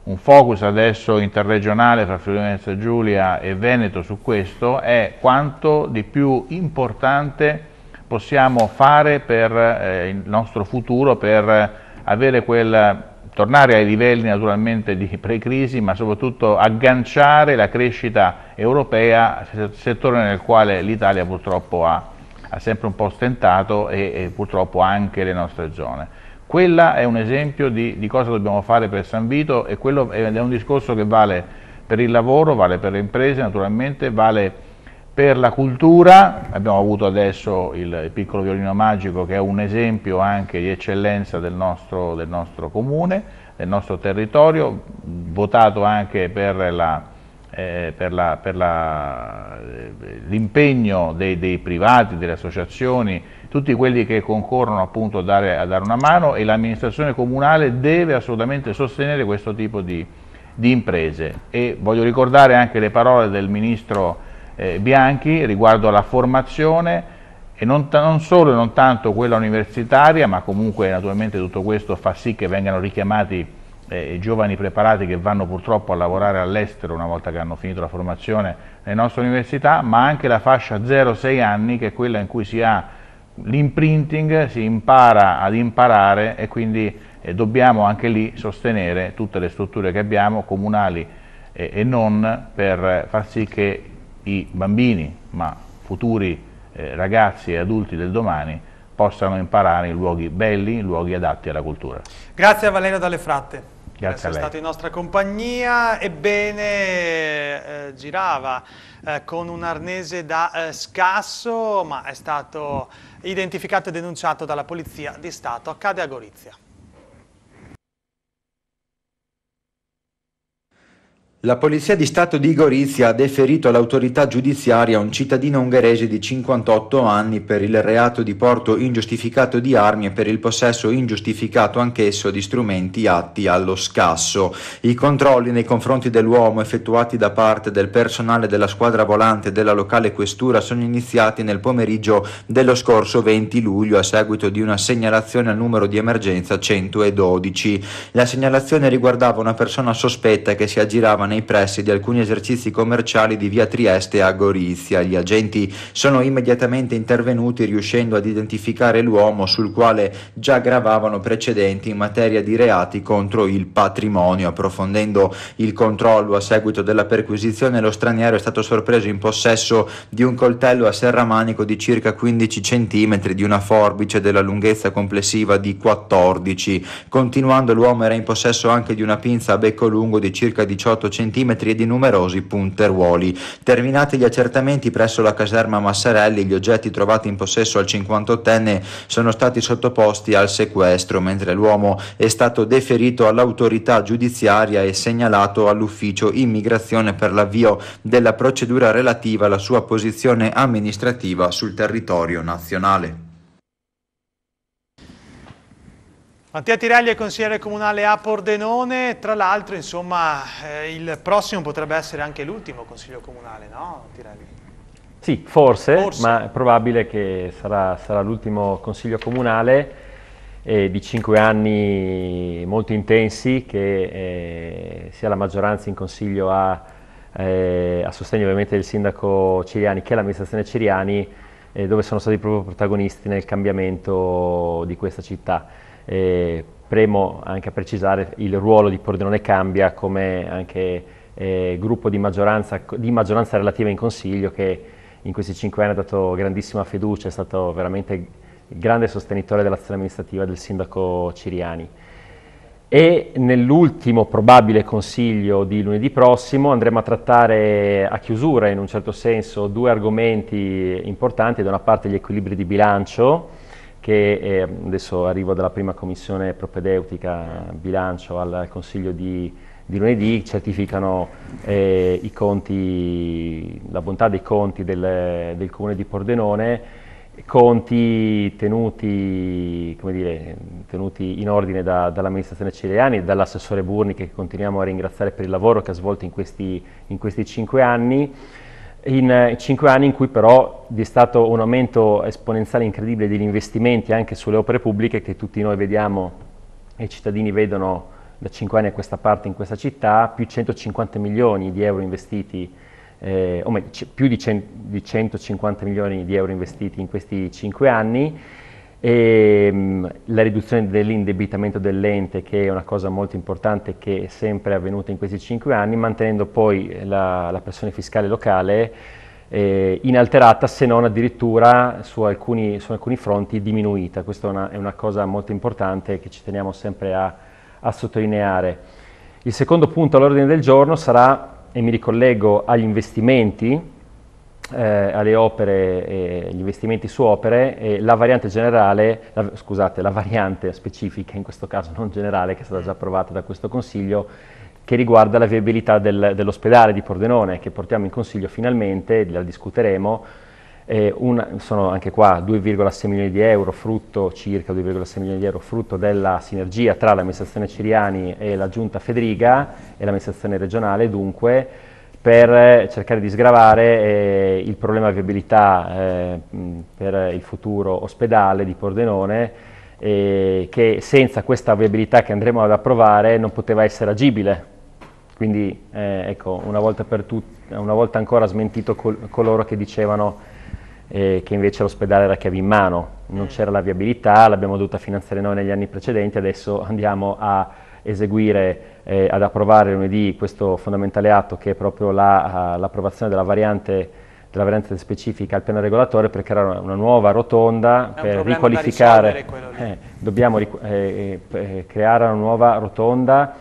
un, focus adesso interregionale fra Friuli Venezia Giulia e Veneto su questo, è quanto di più importante possiamo fare per eh, il nostro futuro, per avere quel tornare ai livelli naturalmente di pre-crisi, ma soprattutto agganciare la crescita europea, settore nel quale l'Italia purtroppo ha, ha, sempre un po' stentato e, e, purtroppo anche le nostre zone. Quella è un esempio di, di cosa dobbiamo fare per San Vito e quello è, è un discorso che vale per il lavoro, vale per le imprese naturalmente, vale per la cultura abbiamo avuto adesso il piccolo violino magico che è un esempio anche di eccellenza del nostro, del nostro comune, del nostro territorio, votato anche per la eh, per, eh, l'impegno dei, dei, privati, delle associazioni, tutti quelli che concorrono appunto a dare, a dare una mano e l'amministrazione comunale deve assolutamente sostenere questo tipo di, di, imprese. E voglio ricordare anche le parole del ministro eh, Bianchi riguardo alla formazione e non, non solo e non tanto quella universitaria, ma comunque naturalmente tutto questo fa sì che vengano richiamati eh, giovani preparati che vanno purtroppo a lavorare all'estero una volta che hanno finito la formazione nelle nostre università, ma anche la fascia 0-6 anni che è quella in cui si ha l'imprinting, si impara ad imparare e quindi eh, dobbiamo anche lì sostenere tutte le strutture che abbiamo, comunali eh, e non, per far sì che i bambini, ma futuri eh, ragazzi e adulti del domani, possano imparare in luoghi belli, in luoghi adatti alla cultura. Grazie a Valerio Dalle Fratte. Grazie a lei. È stato in nostra compagnia, ebbene eh, girava eh, con un arnese da eh, scasso ma è stato identificato e denunciato dalla Polizia di Stato. Accade a Gorizia. La Polizia di Stato di Gorizia ha deferito all'autorità giudiziaria un cittadino ungherese di 58 anni per il reato di porto ingiustificato di armi e per il possesso ingiustificato anch'esso di strumenti atti allo scasso. I controlli nei confronti dell'uomo effettuati da parte del personale della squadra volante della locale questura sono iniziati nel pomeriggio dello scorso 20 luglio a seguito di una segnalazione al numero di emergenza 112. La segnalazione riguardava una persona sospetta che si aggirava nei pressi di alcuni esercizi commerciali di via Trieste a Gorizia. Gli agenti sono immediatamente intervenuti riuscendo ad identificare l'uomo sul quale già gravavano precedenti in materia di reati contro il patrimonio. Approfondendo il controllo a seguito della perquisizione, lo straniero è stato sorpreso in possesso di un coltello a serramanico di circa 15 cm, di una forbice della lunghezza complessiva di 14. Continuando l'uomo era in possesso anche di una pinza a becco lungo di circa 18 cm centimetri e di numerosi punteruoli. Terminati gli accertamenti presso la caserma Massarelli, gli oggetti trovati in possesso al 58enne sono stati sottoposti al sequestro, mentre l'uomo è stato deferito all'autorità giudiziaria e segnalato all'ufficio immigrazione per l'avvio della procedura relativa alla sua posizione amministrativa sul territorio nazionale. Mattia Tirelli è consigliere comunale a Pordenone, tra l'altro eh, il prossimo potrebbe essere anche l'ultimo consiglio comunale, no Tirelli? Sì, forse, forse. ma è probabile che sarà, sarà l'ultimo consiglio comunale eh, di cinque anni molto intensi che eh, sia la maggioranza in consiglio a, eh, a sostegno ovviamente del sindaco Ciriani che l'amministrazione Ciriani eh, dove sono stati proprio protagonisti nel cambiamento di questa città eh, premo anche a precisare il ruolo di Pordenone cambia come anche eh, gruppo di maggioranza, di maggioranza relativa in Consiglio che in questi cinque anni ha dato grandissima fiducia, è stato veramente grande sostenitore dell'azione amministrativa del sindaco Ciriani e nell'ultimo probabile consiglio di lunedì prossimo andremo a trattare a chiusura in un certo senso due argomenti importanti, da una parte gli equilibri di bilancio che è, ehm, adesso arrivo dalla prima commissione propedeutica eh, bilancio al consiglio di, di lunedì, certificano eh, i conti, la bontà dei conti del, del comune di Pordenone conti tenuti, dire, tenuti, in ordine da, dall'amministrazione Cileani e dall'assessore Burni che continuiamo a ringraziare per il lavoro che ha svolto in questi, in questi cinque anni in eh, cinque anni in cui però vi è stato un aumento esponenziale incredibile degli investimenti anche sulle opere pubbliche che tutti noi vediamo e i cittadini vedono da cinque anni a questa parte in questa città, più 150 milioni di euro investiti, eh, o meglio, più di, di 150 milioni di euro investiti in questi cinque anni, e ehm, la riduzione dell'indebitamento dell'ente che è una cosa molto importante che è sempre avvenuta in questi cinque anni mantenendo poi la, la pressione fiscale locale eh, inalterata se non addirittura su alcuni, su alcuni fronti diminuita questa è una, è una, cosa molto importante che ci teniamo sempre a, a sottolineare il secondo punto all'ordine del giorno sarà e mi ricollego agli investimenti eh, alle opere eh, gli investimenti su opere e la variante generale, la, scusate, la variante specifica in questo caso non generale che è stata già approvata da questo Consiglio che riguarda la viabilità del, dell'ospedale di Pordenone che portiamo in Consiglio finalmente, la discuteremo, eh, una, sono anche qua 2,6 milioni di euro frutto, circa 2,6 milioni di euro frutto della sinergia tra l'amministrazione Ciriani e la giunta Federica e l'amministrazione regionale dunque per eh, cercare di sgravare eh, il problema viabilità eh, per il futuro ospedale di Pordenone eh, che senza questa viabilità che andremo ad approvare non poteva essere agibile. Quindi eh, ecco, una volta, una volta, ancora smentito col coloro che dicevano eh, che invece l'ospedale era chiave in mano, non mm. c'era la viabilità, l'abbiamo dovuta finanziare noi negli anni precedenti, adesso andiamo a eseguire, eh, ad approvare lunedì questo fondamentale atto che è proprio eh, l'approvazione la, della variante della variante specifica al piano regolatore per creare una, una nuova rotonda è per riqualificare, eh, dobbiamo eh, eh, eh, creare una nuova rotonda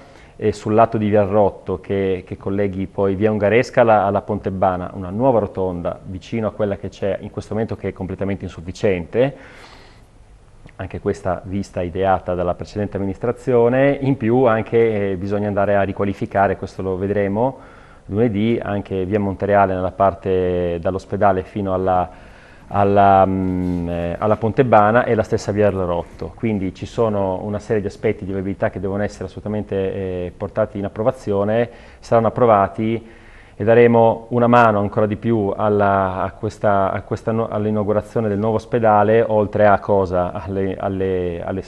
sul lato di Viarrotto che, che colleghi poi via Ungaresca alla, alla Pontebbana, una nuova rotonda vicino a quella che c'è in questo momento che è completamente insufficiente anche questa vista ideata dalla precedente amministrazione, in più anche eh, bisogna andare a riqualificare, questo lo vedremo lunedì, anche via Montereale nella parte dall'ospedale fino alla, alla, mh, mm, eh, alla Pontebana e la stessa via Rotto. Quindi ci sono una serie di aspetti di viabilità che devono essere assolutamente eh, portati in approvazione, saranno approvati e daremo una mano ancora di più all'inaugurazione del nuovo ospedale, oltre a cosa? Alle, alle, alle,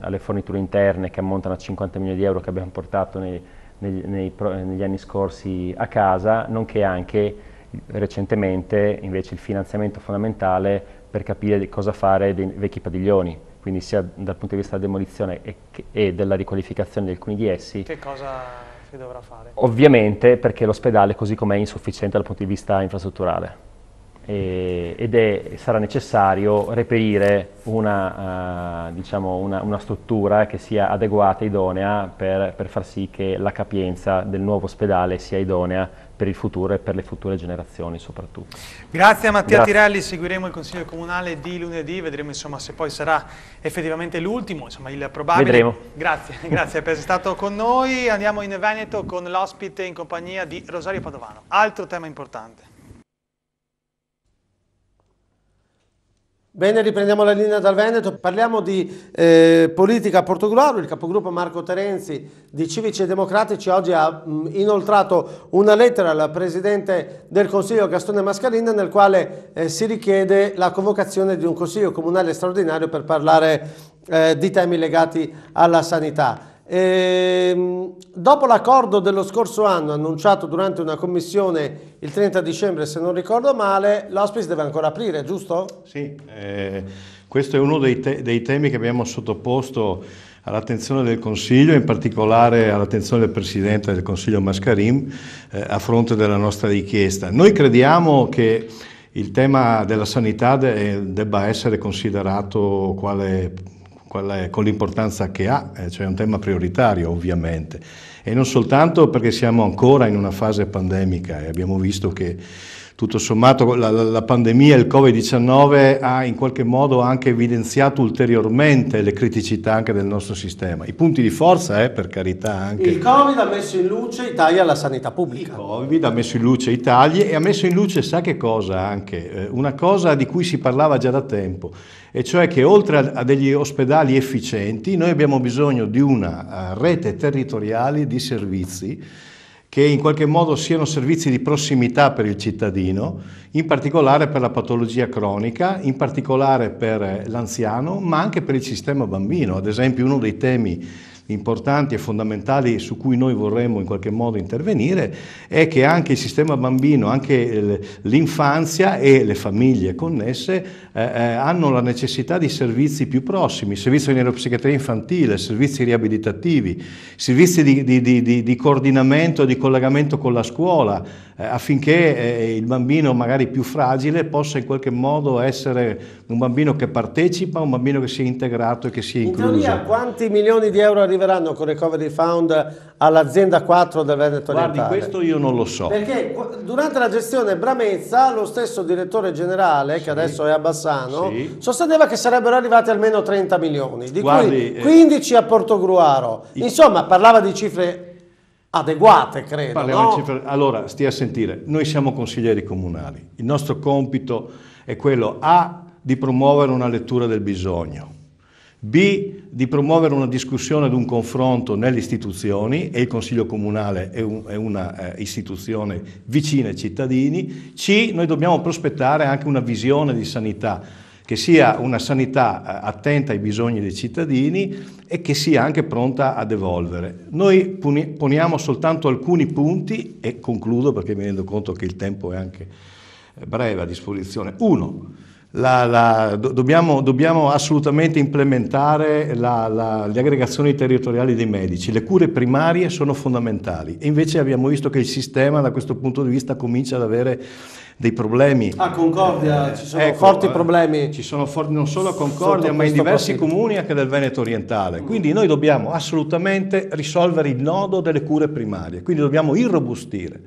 alle, forniture interne che ammontano a 50 milioni di euro che abbiamo portato nei, nei, nei, negli anni scorsi a casa, nonché anche recentemente invece il finanziamento fondamentale per capire cosa fare dei vecchi padiglioni, quindi sia dal punto di vista della demolizione e, e della riqualificazione di alcuni di essi. Che cosa che dovrà fare? Ovviamente perché l'ospedale così com'è è insufficiente dal punto di vista infrastrutturale e, ed è, sarà necessario reperire una, uh, diciamo una, una, struttura che sia adeguata, idonea per, per far sì che la capienza del nuovo ospedale sia idonea per il futuro e per le future generazioni soprattutto. Grazie a Mattia Grazie. Tirelli, seguiremo il Consiglio Comunale di lunedì, vedremo insomma, se poi sarà effettivamente l'ultimo, insomma il probabile. Vedremo. Grazie, grazie per essere stato con noi, andiamo in Veneto con l'ospite in compagnia di Rosario Padovano. Altro tema importante. Bene, riprendiamo la linea dal Veneto, parliamo di eh, politica a Portogruaro, il capogruppo Marco Terenzi di Civici e Democratici oggi ha mh, inoltrato una lettera al Presidente del Consiglio Gastone Mascarin nel quale eh, si richiede la convocazione di un Consiglio Comunale straordinario per parlare eh, di temi legati alla sanità. Eh, dopo l'accordo dello scorso anno annunciato durante una commissione il 30 dicembre, se non ricordo male, l'hospice deve ancora aprire, giusto? Sì, eh, questo è uno dei, te dei temi che abbiamo sottoposto all'attenzione del Consiglio, in particolare all'attenzione del Presidente del Consiglio Mascarim, eh, a fronte della nostra richiesta. Noi crediamo che il tema della sanità de debba essere considerato quale con l'importanza che ha, eh, cioè è un tema prioritario ovviamente, e non soltanto perché siamo ancora in una fase pandemica e eh, abbiamo visto che tutto sommato la, la pandemia, il Covid-19 ha in qualche modo anche evidenziato ulteriormente le criticità anche del nostro sistema. I punti di forza, eh, per carità, anche... Il Covid ha messo in luce i alla sanità pubblica. Il Covid ha messo in luce i e ha messo in luce, sa che cosa anche? Eh, una cosa di cui si parlava già da tempo, e cioè che oltre a degli ospedali efficienti noi abbiamo bisogno di una eh, rete territoriale di servizi che in qualche modo siano servizi di prossimità per il cittadino, in particolare per la patologia cronica, in particolare per eh, l'anziano, ma anche per il sistema bambino. Ad esempio uno dei temi importanti e fondamentali su cui noi vorremmo in qualche modo intervenire è che anche il sistema bambino, anche l'infanzia e le famiglie connesse eh, eh, hanno la necessità di servizi più prossimi, servizio di neuropsichiatria infantile, servizi riabilitativi, servizi di, di, di, di coordinamento, di collegamento con la scuola, eh, affinché eh, il bambino magari più fragile possa in qualche modo essere un bambino che partecipa, un bambino che sia integrato e che sia incluso. In teoria quanti milioni di euro arrivano? arriveranno con Recovery Fund all'azienda 4 del Veneto Guardi, Orientale? Guardi, questo io non lo so. Perché durante la gestione Bramezza, lo stesso direttore generale, sì. che adesso è a Bassano, sì. sosteneva che sarebbero arrivati almeno 30 milioni, di Guardi, cui 15 eh, a Portogruaro. Insomma, parlava di cifre adeguate, credo. No? Cifre... Allora, stia a sentire, noi siamo consiglieri comunali, il nostro compito è quello A di promuovere una lettura del bisogno, B di promuovere una discussione ed un confronto nelle istituzioni, e il Consiglio Comunale è, un, è una eh, istituzione vicina ai cittadini, C, noi dobbiamo prospettare anche una visione di sanità, che sia una sanità eh, attenta ai bisogni dei cittadini e che sia anche pronta ad evolvere. Noi poniamo soltanto alcuni punti, e concludo perché mi rendo conto che il tempo è anche eh, breve a disposizione. Uno, la, la, do, dobbiamo, dobbiamo, assolutamente implementare la, le aggregazioni territoriali dei medici, le cure primarie sono fondamentali e invece abbiamo visto che il sistema da questo punto di vista comincia ad avere dei problemi. A ah, Concordia eh, ci sono eh, forti eh, problemi. Ci sono forti non solo a Concordia, ma in diversi profitto. comuni anche del Veneto orientale. Quindi noi dobbiamo assolutamente risolvere il nodo delle cure primarie, quindi dobbiamo irrobustire,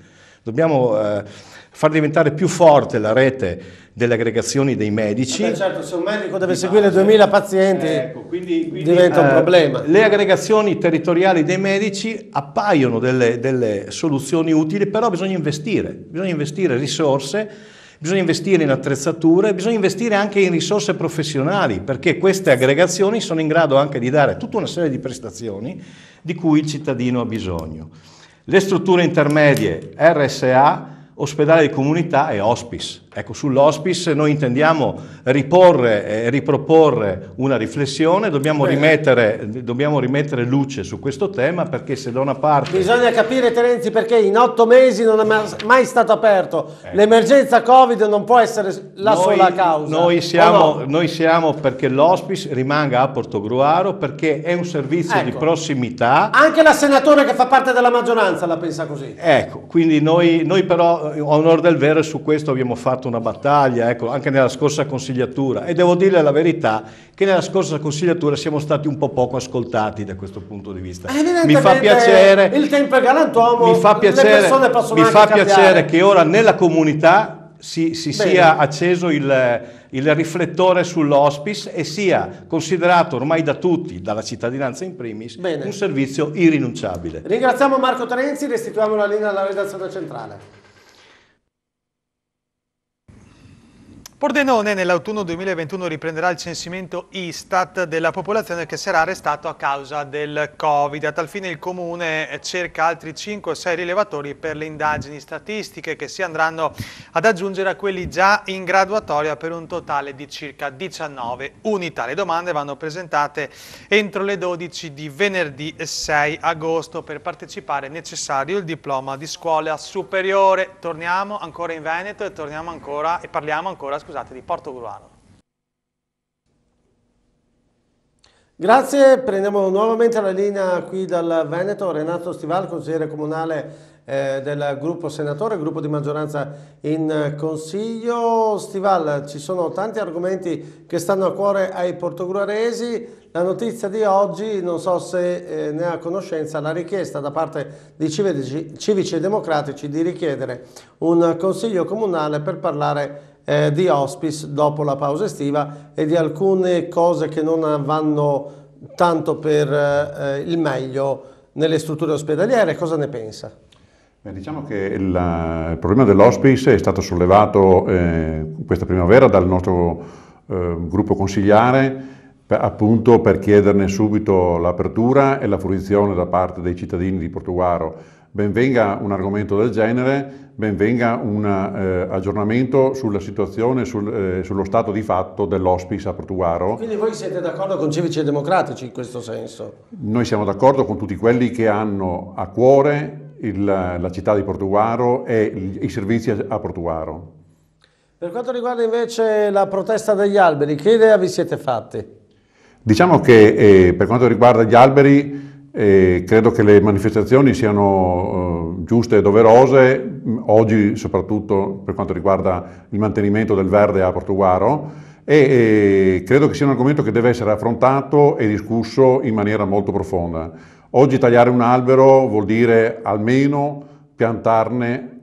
dobbiamo eh, far diventare più forte la rete delle aggregazioni dei medici. Beh, certo, se un medico deve seguire 2000 pazienti ecco, quindi, quindi, diventa un eh, problema. Le aggregazioni territoriali dei medici appaiono delle, delle soluzioni utili, però bisogna investire, bisogna investire risorse, bisogna investire in attrezzature, bisogna investire anche in risorse professionali, perché queste aggregazioni sono in grado anche di dare tutta una serie di prestazioni di cui il cittadino ha bisogno. Le strutture intermedie RSA, ospedale di comunità e hospice Ecco, sull'hospice noi intendiamo riporre e riproporre una riflessione, dobbiamo rimettere, dobbiamo rimettere, luce su questo tema perché se da una parte... Bisogna capire Terenzi perché in otto mesi non è mai stato aperto, ecco. l'emergenza Covid non può essere la noi, sola causa. Noi siamo, no? noi siamo perché l'hospice rimanga a Portogruaro perché è un servizio ecco. di prossimità. Anche la senatore che fa parte della maggioranza la pensa così. Ecco, quindi noi, noi però, onore del vero, su questo abbiamo fatto fatto una battaglia ecco, anche nella scorsa consigliatura e devo dire la verità che nella scorsa consigliatura siamo stati un po' poco ascoltati da questo punto di vista. Eh, mi fa piacere, il tempo è galantuomo, mi fa piacere, mi fa piacere che ora nella comunità si, si sia acceso il, il riflettore sull'hospice e sia considerato ormai da tutti, dalla cittadinanza in primis, Bene. un servizio irrinunciabile. Ringraziamo Marco Terenzi, restituiamo la linea alla redazione centrale. Pordenone nell'autunno 2021 riprenderà il censimento Istat della popolazione che sarà arrestato a causa del Covid. A tal fine il Comune cerca altri 5 o 6 rilevatori per le indagini statistiche che si andranno ad aggiungere a quelli già in graduatoria per un totale di circa 19 unità. Le domande vanno presentate entro le 12 di venerdì 6 agosto. Per partecipare è necessario il diploma di scuola superiore. Torniamo ancora in Veneto e, ancora, e parliamo ancora scusate, scusate, di Porto Gruano. Grazie, prendiamo nuovamente la linea qui dal Veneto, Renato Stival, consigliere comunale eh, del gruppo senatore, gruppo di maggioranza in consiglio. Stival, ci sono tanti argomenti che stanno a cuore ai portogruaresi. La notizia di oggi, non so se eh, ne ha conoscenza, la richiesta da parte di civici, civici e democratici di richiedere un consiglio comunale per parlare di eh, di hospice dopo la pausa estiva e di alcune cose che non vanno tanto per eh, il meglio nelle strutture ospedaliere. Cosa ne pensa? Beh, diciamo che il, eh, il problema dell'hospice è stato sollevato eh, questa primavera dal nostro eh, gruppo consigliare appunto per chiederne subito l'apertura e la fruizione da parte dei cittadini di Portuguaro Benvenga un argomento del genere, benvenga un eh, aggiornamento sulla situazione, sul, eh, sullo stato di fatto dell'ospice a Portuaro. Quindi voi siete d'accordo con civici e democratici in questo senso? Noi siamo d'accordo con tutti quelli che hanno a cuore il, la città di Portuaro e i servizi a Portuaro. Per quanto riguarda invece la protesta degli alberi, che idea vi siete fatti? Diciamo che eh, per quanto riguarda gli alberi e credo che le manifestazioni siano uh, giuste e doverose, oggi soprattutto per quanto riguarda il mantenimento del verde a Portuguaro e, e credo che sia un argomento che deve essere affrontato e discusso in maniera molto profonda. Oggi tagliare un albero vuol dire almeno piantarne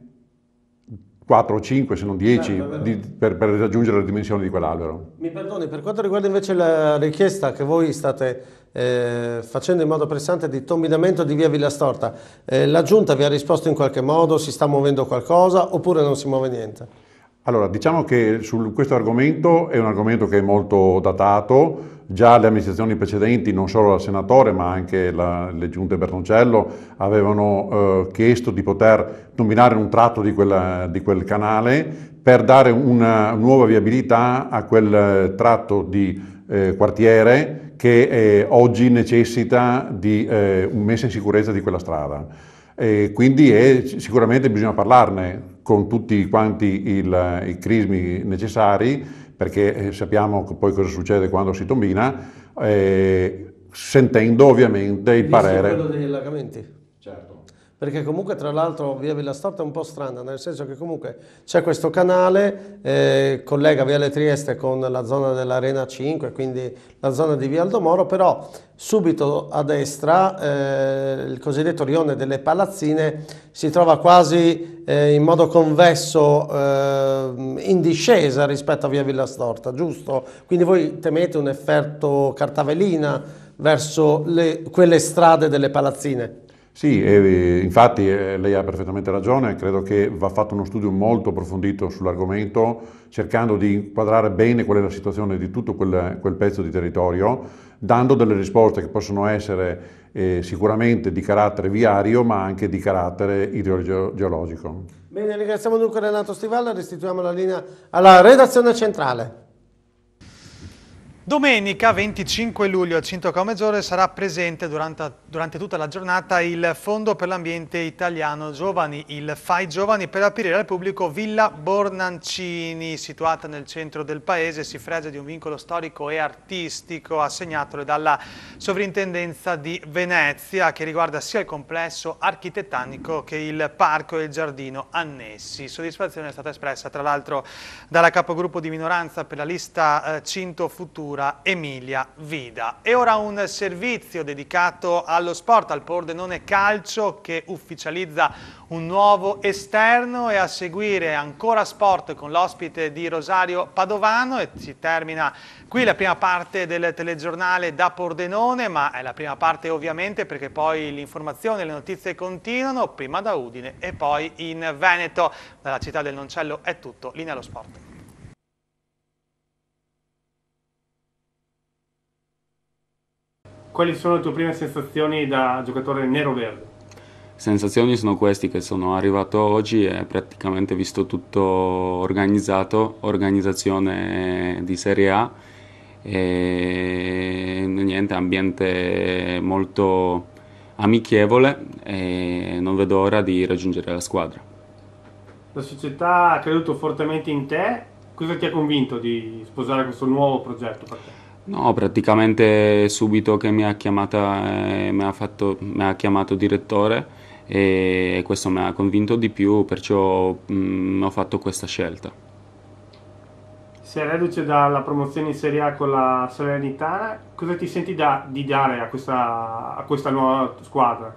4 o 5, se non 10, certo, di, per, per, raggiungere la dimensione di quell'albero. Mi perdoni, per quanto riguarda invece la richiesta che voi state eh, facendo in modo pressante di tombinamento di via Villa Storta, eh, la Giunta vi ha risposto in qualche modo, si sta muovendo qualcosa oppure non si muove niente? Allora, diciamo che su questo argomento è un argomento che è molto datato, Già le amministrazioni precedenti, non solo la Senatore ma anche la, le giunte Bertoncello, avevano eh, chiesto di poter nominare un tratto di, quella, di quel canale per dare una nuova viabilità a quel tratto di eh, quartiere che eh, oggi necessita di eh, messa in sicurezza di quella strada. E quindi è, sicuramente bisogna parlarne con tutti quanti il, i crismi necessari perché eh, sappiamo poi cosa succede quando si tombina, eh, sentendo ovviamente il Visto parere. quello degli allagamenti perché comunque tra l'altro via Villa Storta è un po' strana, nel senso che comunque c'è questo canale, eh, collega via Le Trieste con la zona dell'Arena 5, quindi la zona di Via Aldomoro, però subito a destra eh, il cosiddetto rione delle palazzine si trova quasi eh, in modo convesso eh, in discesa rispetto a via Villa Storta, giusto? Quindi voi temete un effetto cartavellina verso le, quelle strade delle palazzine? Sì, infatti eh, lei ha perfettamente ragione, credo che va fatto uno studio molto approfondito sull'argomento, cercando di inquadrare bene qual è la situazione di tutto quel, quel pezzo di territorio, dando delle risposte che possono essere eh, sicuramente di carattere viario, ma anche di carattere idrogeologico. Bene, ringraziamo dunque Renato Stivalla, restituiamo la linea alla redazione centrale. Domenica 25 luglio a Cintoca Mezzore sarà presente durante, durante, tutta la giornata il Fondo per l'Ambiente Italiano Giovani, il FAI Giovani, per aprire al pubblico Villa Bornancini, situata nel centro del paese, si fregia di un vincolo storico e artistico assegnatole dalla Sovrintendenza di Venezia che riguarda sia il complesso architettonico che il parco e il giardino annessi. Soddisfazione è stata espressa tra l'altro dalla capogruppo di minoranza per la lista eh, Cinto Futura Natura Emilia Vida. E ora un servizio dedicato allo sport, al Pordenone Calcio che ufficializza un nuovo esterno e a seguire ancora sport con l'ospite di Rosario Padovano e si termina qui la prima parte del telegiornale da Pordenone, ma è la prima parte ovviamente perché poi l'informazione e le notizie continuano, prima da Udine e poi in Veneto. Dalla città del Noncello è tutto, linea allo sport. Quali sono le tue prime sensazioni da giocatore nero-verde? sensazioni sono queste che sono arrivato oggi e praticamente visto tutto organizzato, organizzazione di serie A e niente, ambiente molto amichevole e non vedo ora di raggiungere la squadra. La società ha creduto fortemente in te, cosa ti ha convinto di sposare questo nuovo progetto per te? No, praticamente subito che mi ha chiamata, eh, mi, ha fatto, mi ha chiamato direttore e questo mi ha convinto di più, perciò mh, mm, ho fatto questa scelta. Sei reduce dalla promozione in Serie A con la Salernitana, cosa ti senti da, di dare a questa, a questa nuova squadra?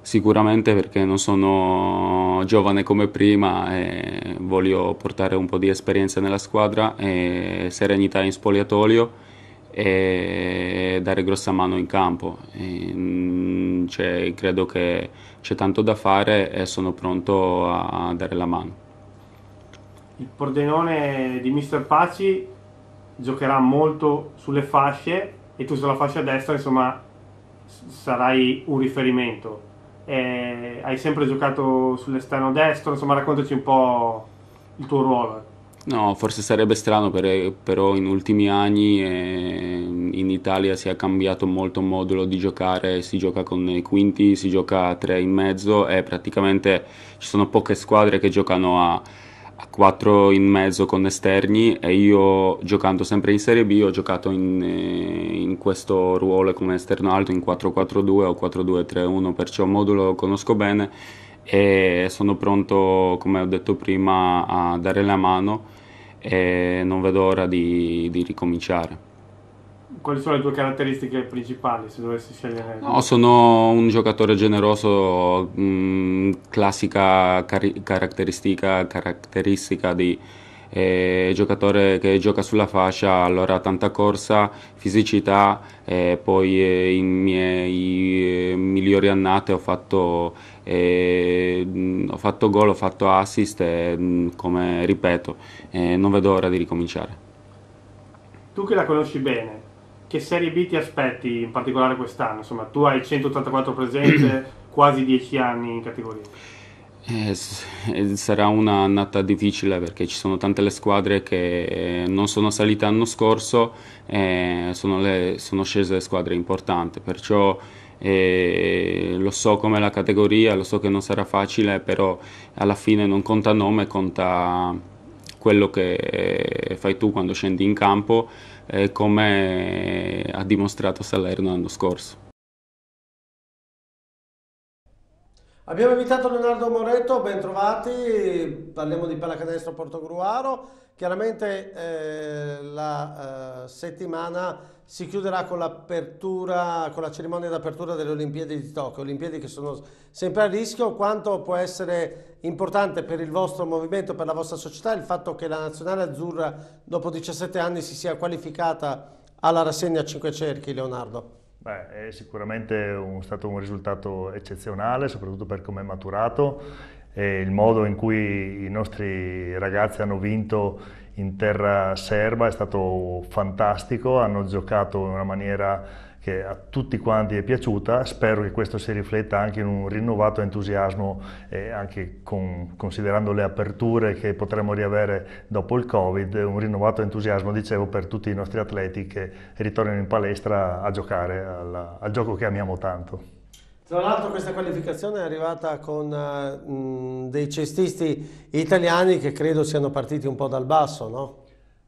Sicuramente perché non sono giovane come prima e voglio portare un po' di esperienza nella squadra e serenità in spogliatoio e dare grossa mano in campo. E, mm, cioè, credo che c'è tanto da fare e sono pronto a dare la mano. Il Pordenone di Mister Paci giocherà molto sulle fasce e tu sulla fascia destra insomma sarai un riferimento. E hai sempre giocato sull'esterno destro, insomma raccontaci un po' il tuo ruolo. No, forse sarebbe strano, per, però in ultimi anni eh, in Italia si è cambiato molto il modulo di giocare, si gioca con i quinti, si gioca a tre in mezzo e praticamente ci sono poche squadre che giocano a, a quattro in mezzo con esterni e io giocando sempre in Serie B ho giocato in, eh, in questo ruolo come esterno alto in 4-4-2 o 4-2-3-1, perciò il modulo lo conosco bene e sono pronto, come ho detto prima, a dare la mano e non vedo ora di, di ricominciare. Quali sono le tue caratteristiche principali se dovessi scegliere? No, sono un giocatore generoso, mh, mm, classica cari- caratteristica, caratteristica di eh, giocatore che gioca sulla fascia, allora tanta corsa, fisicità, eh, poi eh, in miei eh, migliori annate ho fatto e, mm, ho fatto gol, ho fatto assist e mm, come ripeto, eh, non vedo l'ora di ricominciare. Tu che la conosci bene, che Serie B ti aspetti in particolare quest'anno? Insomma, tu hai 184 presenze, quasi 10 anni in categoria. Eh, eh sarà un'annata difficile perché ci sono tante le squadre che eh, non sono salite l'anno scorso, e eh, sono, le, sono scese le squadre importanti, perciò e lo so com'è la categoria, lo so che non sarà facile, però alla fine non conta nome, conta quello che fai tu quando scendi in campo, eh, come ha dimostrato Salerno l'anno scorso. Abbiamo invitato Leonardo Moretto, ben trovati, parliamo di pallacanestro Portogruaro. Chiaramente eh, la eh, settimana si chiuderà con l'apertura, con la cerimonia d'apertura delle Olimpiadi di Tokyo, Olimpiadi che sono sempre a rischio, quanto può essere importante per il vostro movimento, per la vostra società, il fatto che la nazionale azzurra dopo 17 anni si sia qualificata alla rassegna 5 cerchi, Leonardo? Beh, è sicuramente un, stato un risultato eccezionale, soprattutto per come è maturato e il modo in cui i nostri ragazzi hanno vinto in terra serba è stato fantastico, hanno giocato in una maniera che a tutti quanti è piaciuta, spero che questo si rifletta anche in un rinnovato entusiasmo, eh, anche con, considerando le aperture che potremo riavere dopo il Covid, un rinnovato entusiasmo, dicevo, per tutti i nostri atleti che ritornano in palestra a giocare alla, al gioco che amiamo tanto. Tra l'altro questa qualificazione è arrivata con uh, dei cestisti italiani che credo siano partiti un po' dal basso, no?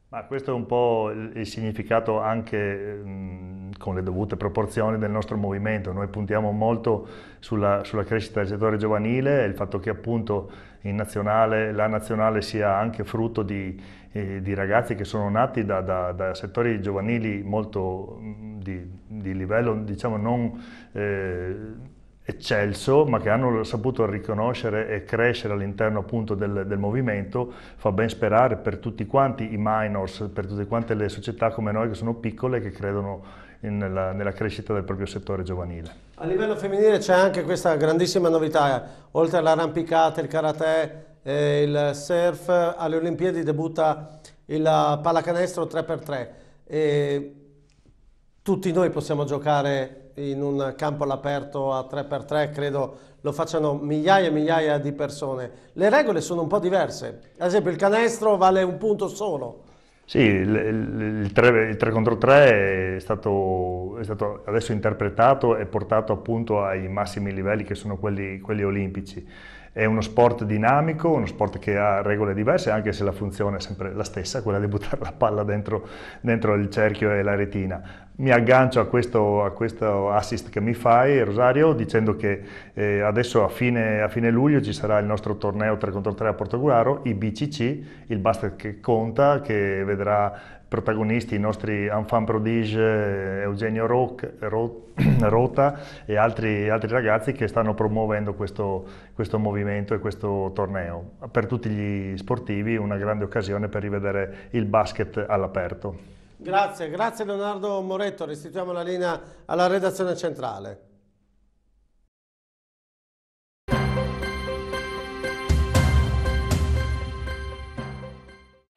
Ma questo è un po' il, il significato anche... Mh, con le dovute proporzioni del nostro movimento. Noi puntiamo molto sulla, sulla crescita del settore giovanile e il fatto che appunto nazionale, la nazionale sia anche frutto di, eh, di ragazzi che sono nati da, da, da settori giovanili molto mm, di, di livello diciamo non eh, eccelso, ma che hanno saputo riconoscere e crescere all'interno appunto del, del, movimento, fa ben sperare per tutti quanti i minors, per tutte quante le società come noi che sono piccole e che credono in, nella, nella, crescita del proprio settore giovanile. A livello femminile c'è anche questa grandissima novità, eh. oltre all'arrampicata, il karate, eh, il surf, alle Olimpiadi debutta il pallacanestro 3x3. E tutti noi possiamo giocare in un campo all'aperto a 3x3, credo lo facciano migliaia e migliaia di persone. Le regole sono un po' diverse, ad esempio il canestro vale un punto solo. Sì, il, 3, contro 3 è stato, è stato, adesso interpretato e portato appunto ai massimi livelli che sono quelli, quelli olimpici. È uno sport dinamico, uno sport che ha regole diverse, anche se la funzione è sempre la stessa, quella di buttare la palla dentro, dentro il cerchio e la retina. Mi aggancio a questo, a questo assist che mi fai, Rosario, dicendo che eh, adesso a fine, a fine, luglio ci sarà il nostro torneo 3 contro 3 a Portogruaro, BCC, il basket che conta, che vedrà protagonisti i nostri enfant prodige Eugenio Roc, Ro, Rota e altri, altri, ragazzi che stanno promuovendo questo, questo, movimento e questo torneo. Per tutti gli sportivi una grande occasione per rivedere il basket all'aperto. Grazie, grazie Leonardo Moretto, restituiamo la linea alla redazione centrale.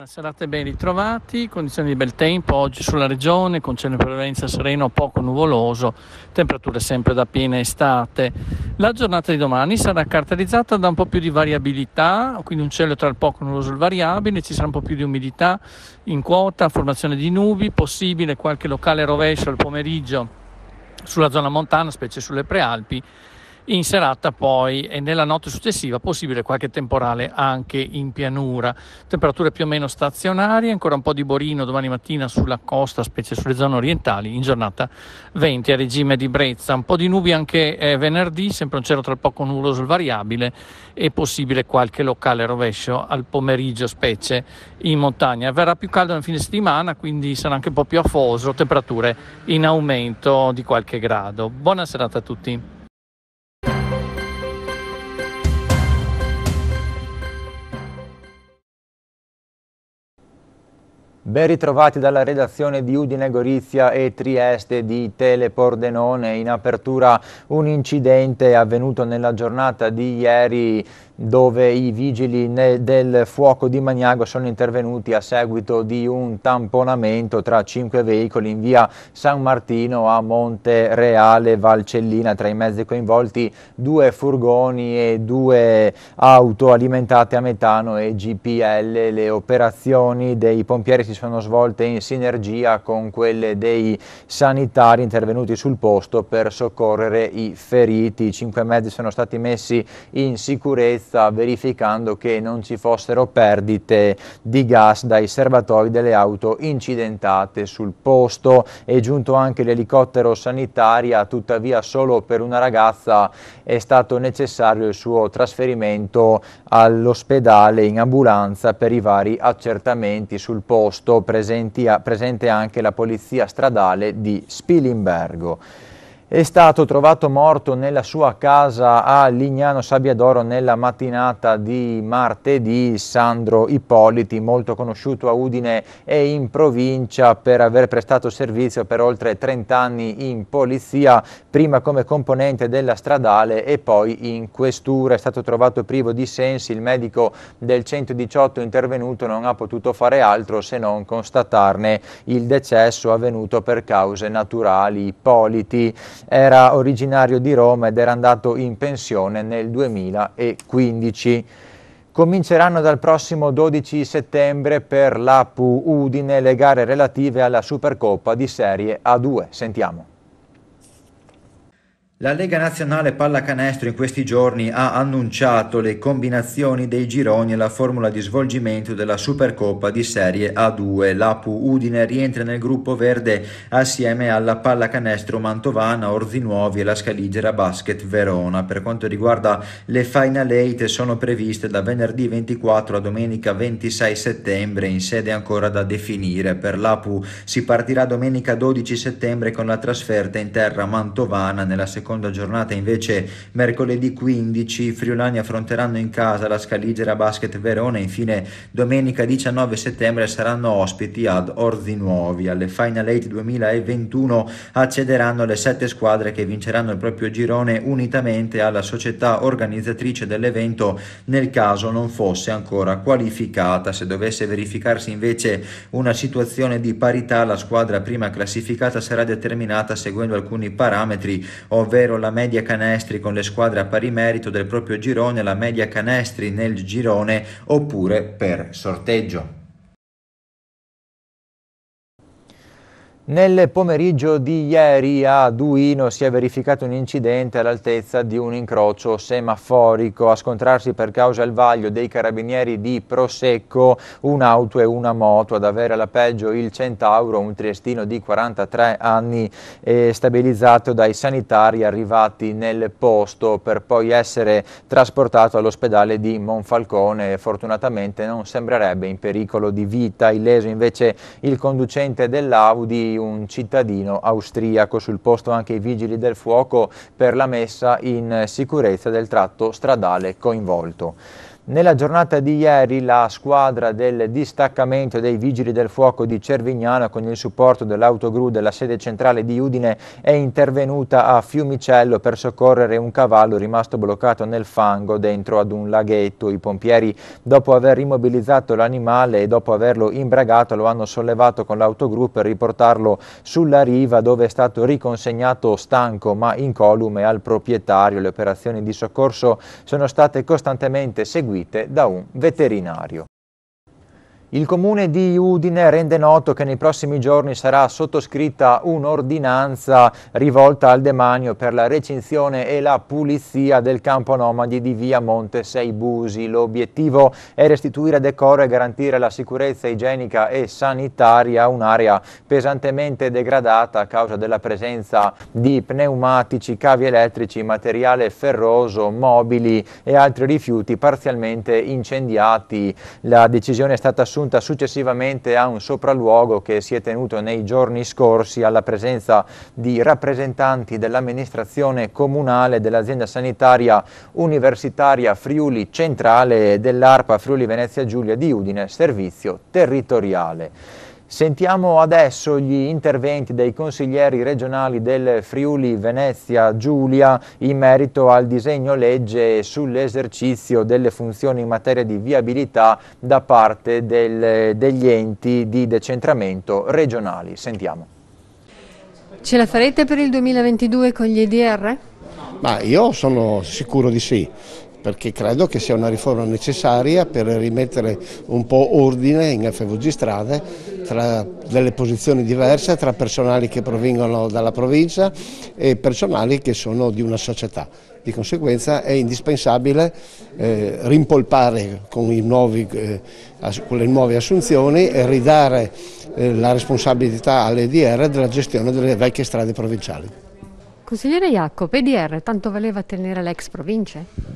Serate ben ritrovati, condizioni di bel tempo oggi sulla regione con cielo in prevalenza sereno poco nuvoloso, temperature sempre da piena estate. La giornata di domani sarà caratterizzata da un po' più di variabilità, quindi un cielo tra il poco nuvoloso e il variabile, ci sarà un po' più di umidità in quota, formazione di nubi, possibile qualche locale rovescio al pomeriggio sulla zona montana, specie sulle prealpi in serata poi e nella notte successiva possibile qualche temporale anche in pianura. Temperature più o meno stazionarie, ancora un po' di borino domani mattina sulla costa, specie sulle zone orientali, in giornata 20 a regime di brezza. Un po' di nubi anche eh, venerdì, sempre un cielo tra poco nuvoloso variabile e possibile qualche locale rovescio al pomeriggio, specie in montagna. Verrà più caldo nel fine settimana, quindi sarà anche un po' più afoso, temperature in aumento di qualche grado. Buona serata a tutti. Ben ritrovati dalla redazione di Udine Gorizia e Trieste di Telepordenone. In apertura un incidente avvenuto nella giornata di ieri dove i vigili del fuoco di Maniago sono intervenuti a seguito di un tamponamento tra cinque veicoli in via San Martino a Monte Reale Valcellina. Tra i mezzi coinvolti due furgoni e due auto alimentate a metano e GPL. Le operazioni dei pompieri si sono svolte in sinergia con quelle dei sanitari intervenuti sul posto per soccorrere i feriti. I cinque mezzi sono stati messi in sicurezza sicurezza verificando che non ci fossero perdite di gas dai serbatoi delle auto incidentate sul posto. È giunto anche l'elicottero sanitario, tuttavia solo per una ragazza è stato necessario il suo trasferimento all'ospedale in ambulanza per i vari accertamenti sul posto, presente anche la polizia stradale di Spilimbergo è stato trovato morto nella sua casa a Lignano Sabbiadoro nella mattinata di martedì Sandro Ippoliti, molto conosciuto a Udine e in provincia per aver prestato servizio per oltre 30 anni in polizia, prima come componente della stradale e poi in questura. È stato trovato privo di sensi, il medico del 118 intervenuto non ha potuto fare altro se non constatarne il decesso avvenuto per cause naturali. Ippoliti era originario di Roma ed era andato in pensione nel 2015. Cominceranno dal prossimo 12 settembre per l'APU Udine le gare relative alla Supercoppa di Serie A2. Sentiamo. La Lega Nazionale Pallacanestro in questi giorni ha annunciato le combinazioni dei gironi e la formula di svolgimento della Supercoppa di Serie A2. L'Apu Udine rientra nel gruppo verde assieme alla Pallacanestro Mantovana, Orzinuovi e la Scaligera Basket Verona. Per quanto riguarda le Final 8 sono previste da venerdì 24 a domenica 26 settembre in sede ancora da definire. Per l'Apu si partirà domenica 12 settembre con la trasferta in terra mantovana nella seconda seconda giornata invece mercoledì 15 i Friulani affronteranno in casa la Scaligera Basket Verona, infine domenica 19 settembre saranno ospiti ad Orzinuovi. Alle Final 8 2021 accederanno le sette squadre che vinceranno il proprio girone unitamente alla società organizzatrice dell'evento nel caso non fosse ancora qualificata. Se dovesse verificarsi invece una situazione di parità la squadra prima classificata sarà determinata seguendo alcuni parametri, ovvero ovvero la media canestri con le squadre a pari merito del proprio girone, la media canestri nel girone oppure per sorteggio. Nel pomeriggio di ieri a Duino si è verificato un incidente all'altezza di un incrocio semaforico. A scontrarsi per causa il vaglio dei carabinieri di Prosecco, un'auto e una moto. Ad avere alla peggio il Centauro, un triestino di 43 anni, stabilizzato dai sanitari arrivati nel posto per poi essere trasportato all'ospedale di Monfalcone. Fortunatamente non sembrerebbe in pericolo di vita. Illeso invece il conducente dell'Audi un cittadino austriaco. Sul posto anche i vigili del fuoco per la messa in sicurezza del tratto stradale coinvolto. Nella giornata di ieri la squadra del distaccamento dei Vigili del Fuoco di Cervignano con il supporto dell'autogru della sede centrale di Udine è intervenuta a Fiumicello per soccorrere un cavallo rimasto bloccato nel fango dentro ad un laghetto. I pompieri dopo aver immobilizzato l'animale e dopo averlo imbragato lo hanno sollevato con l'autogru per riportarlo sulla riva dove è stato riconsegnato stanco ma incolume al proprietario. Le operazioni di soccorso sono state costantemente seguite eseguite da un veterinario. Il comune di Udine rende noto che nei prossimi giorni sarà sottoscritta un'ordinanza rivolta al demanio per la recinzione e la pulizia del campo nomadi di via Monte Sei Busi. L'obiettivo è restituire decoro e garantire la sicurezza igienica e sanitaria a un'area pesantemente degradata a causa della presenza di pneumatici, cavi elettrici, materiale ferroso, mobili e altri rifiuti parzialmente incendiati. La decisione è stata assunta giunta successivamente a un sopralluogo che si è tenuto nei giorni scorsi alla presenza di rappresentanti dell'amministrazione comunale dell'azienda sanitaria universitaria Friuli Centrale e dell'ARPA Friuli Venezia Giulia di Udine, servizio territoriale. Sentiamo adesso gli interventi dei consiglieri regionali del Friuli Venezia Giulia in merito al disegno legge sull'esercizio delle funzioni in materia di viabilità da parte del, degli enti di decentramento regionali. Sentiamo. Ce la farete per il 2022 con gli EDR? Ma io sono sicuro di sì perché credo che sia una riforma necessaria per rimettere un po' ordine in FVG strade tra delle posizioni diverse, tra personali che provengono dalla provincia e personali che sono di una società. Di conseguenza è indispensabile eh, rimpolpare con, nuovi, eh, con, le nuove assunzioni e ridare eh, la responsabilità all'EDR della gestione delle vecchie strade provinciali. Consigliere Jacopo, EDR tanto valeva tenere l'ex province?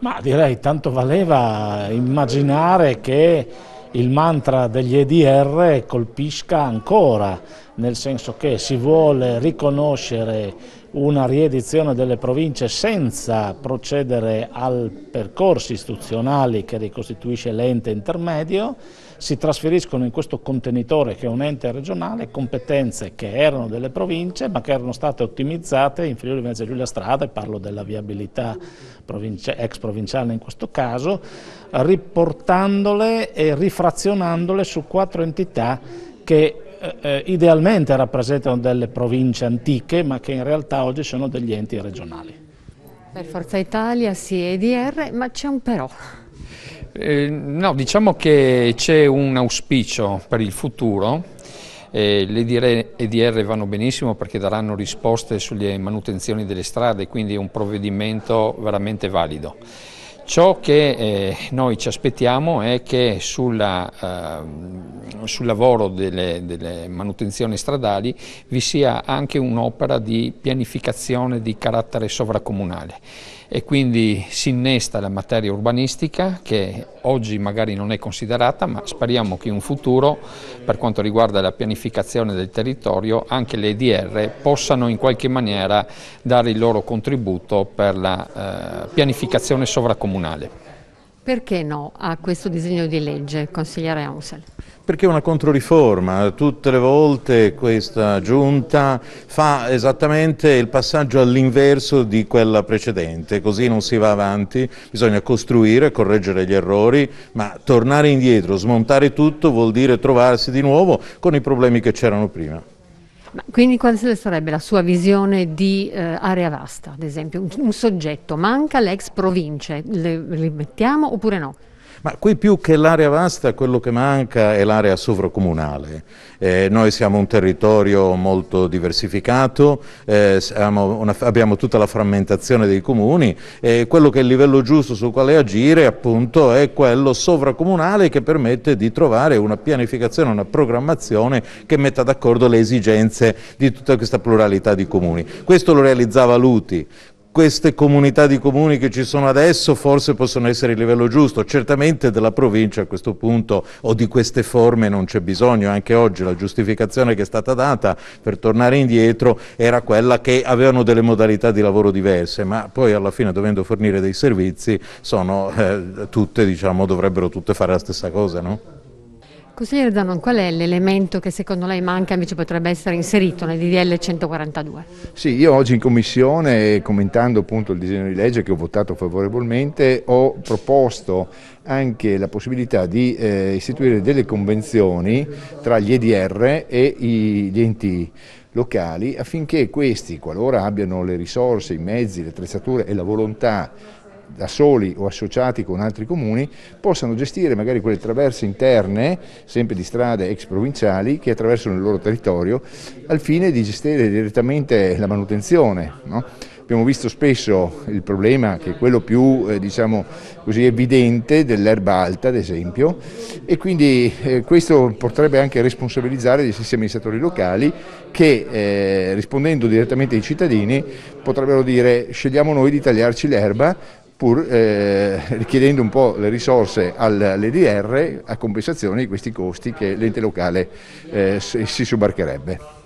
Ma direi tanto valeva immaginare che il mantra degli EDR colpisca ancora, nel senso che si vuole riconoscere una riedizione delle province senza procedere al percorso istituzionale che ricostituisce l'ente intermedio, si trasferiscono in questo contenitore che è un ente regionale competenze che erano delle province ma che erano state ottimizzate in Friuli Venezia Giulia Strada, parlo della viabilità provincia, ex provinciale in questo caso, riportandole e rifrazionandole su quattro entità che eh, eh, idealmente rappresentano delle province antiche ma che in realtà oggi sono degli enti regionali. Per Forza Italia sì EDR, ma c'è un però. Eh, no, diciamo che c'è un auspicio per il futuro. Eh, le EDR, EDR vanno benissimo perché daranno risposte sulle manutenzioni delle strade, quindi è un provvedimento veramente valido. Ciò che eh, noi ci aspettiamo è che sulla, eh, sul lavoro delle, delle, manutenzioni stradali vi sia anche un'opera di pianificazione di carattere sovracomunale e quindi si innesta la materia urbanistica che oggi magari non è considerata ma speriamo che in un futuro per quanto riguarda la pianificazione del territorio anche le EDR possano in qualche maniera dare il loro contributo per la eh, pianificazione sovracomunale. Perché no a questo disegno di legge, consigliere Ausel? Perché è una controriforma, tutte le volte questa giunta fa esattamente il passaggio all'inverso di quella precedente, così non si va avanti, bisogna costruire, correggere gli errori, ma tornare indietro, smontare tutto vuol dire trovarsi di nuovo con i problemi che c'erano prima. Ma quindi quale sarebbe la sua visione di eh, area vasta, ad esempio? Un, un soggetto, manca l'ex province, le, le mettiamo oppure no? Ma qui più che l'area vasta quello che manca è l'area sovracomunale. Eh, noi siamo un territorio molto diversificato, eh, una, abbiamo tutta la frammentazione dei comuni e quello che è il livello giusto sul quale agire appunto è quello sovracomunale che permette di trovare una pianificazione, una programmazione che metta d'accordo le esigenze di tutta questa pluralità di comuni. Questo lo realizzava Luti, queste comunità di comuni che ci sono adesso forse possono essere il livello giusto, certamente della provincia a questo punto o di queste forme non c'è bisogno, anche oggi la giustificazione che è stata data per tornare indietro era quella che avevano delle modalità di lavoro diverse, ma poi alla fine dovendo fornire dei servizi sono, eh, tutte, diciamo, dovrebbero tutte fare la stessa cosa. No? Consigliere Zanon, qual è l'elemento che secondo lei manca e invece potrebbe essere inserito nel DDL 142? Sì, io oggi in Commissione, commentando appunto il disegno di legge che ho votato favorevolmente, ho proposto anche la possibilità di eh, istituire delle convenzioni tra gli EDR e i, gli enti locali affinché questi, qualora abbiano le risorse, i mezzi, le attrezzature e la volontà da soli o associati con altri comuni possano gestire magari quelle traverse interne, sempre di strade ex provinciali, che attraversano il loro territorio, al fine di gestire direttamente la manutenzione. No? Abbiamo visto spesso il problema, che è quello più eh, diciamo così, evidente, dell'erba alta, ad esempio, e quindi eh, questo potrebbe anche responsabilizzare gli stessi amministratori locali che, eh, rispondendo direttamente ai cittadini, potrebbero dire scegliamo noi di tagliarci l'erba pur eh, richiedendo un po' le risorse all'EDR a compensazione di questi costi che l'ente locale eh, si sobbarcherebbe.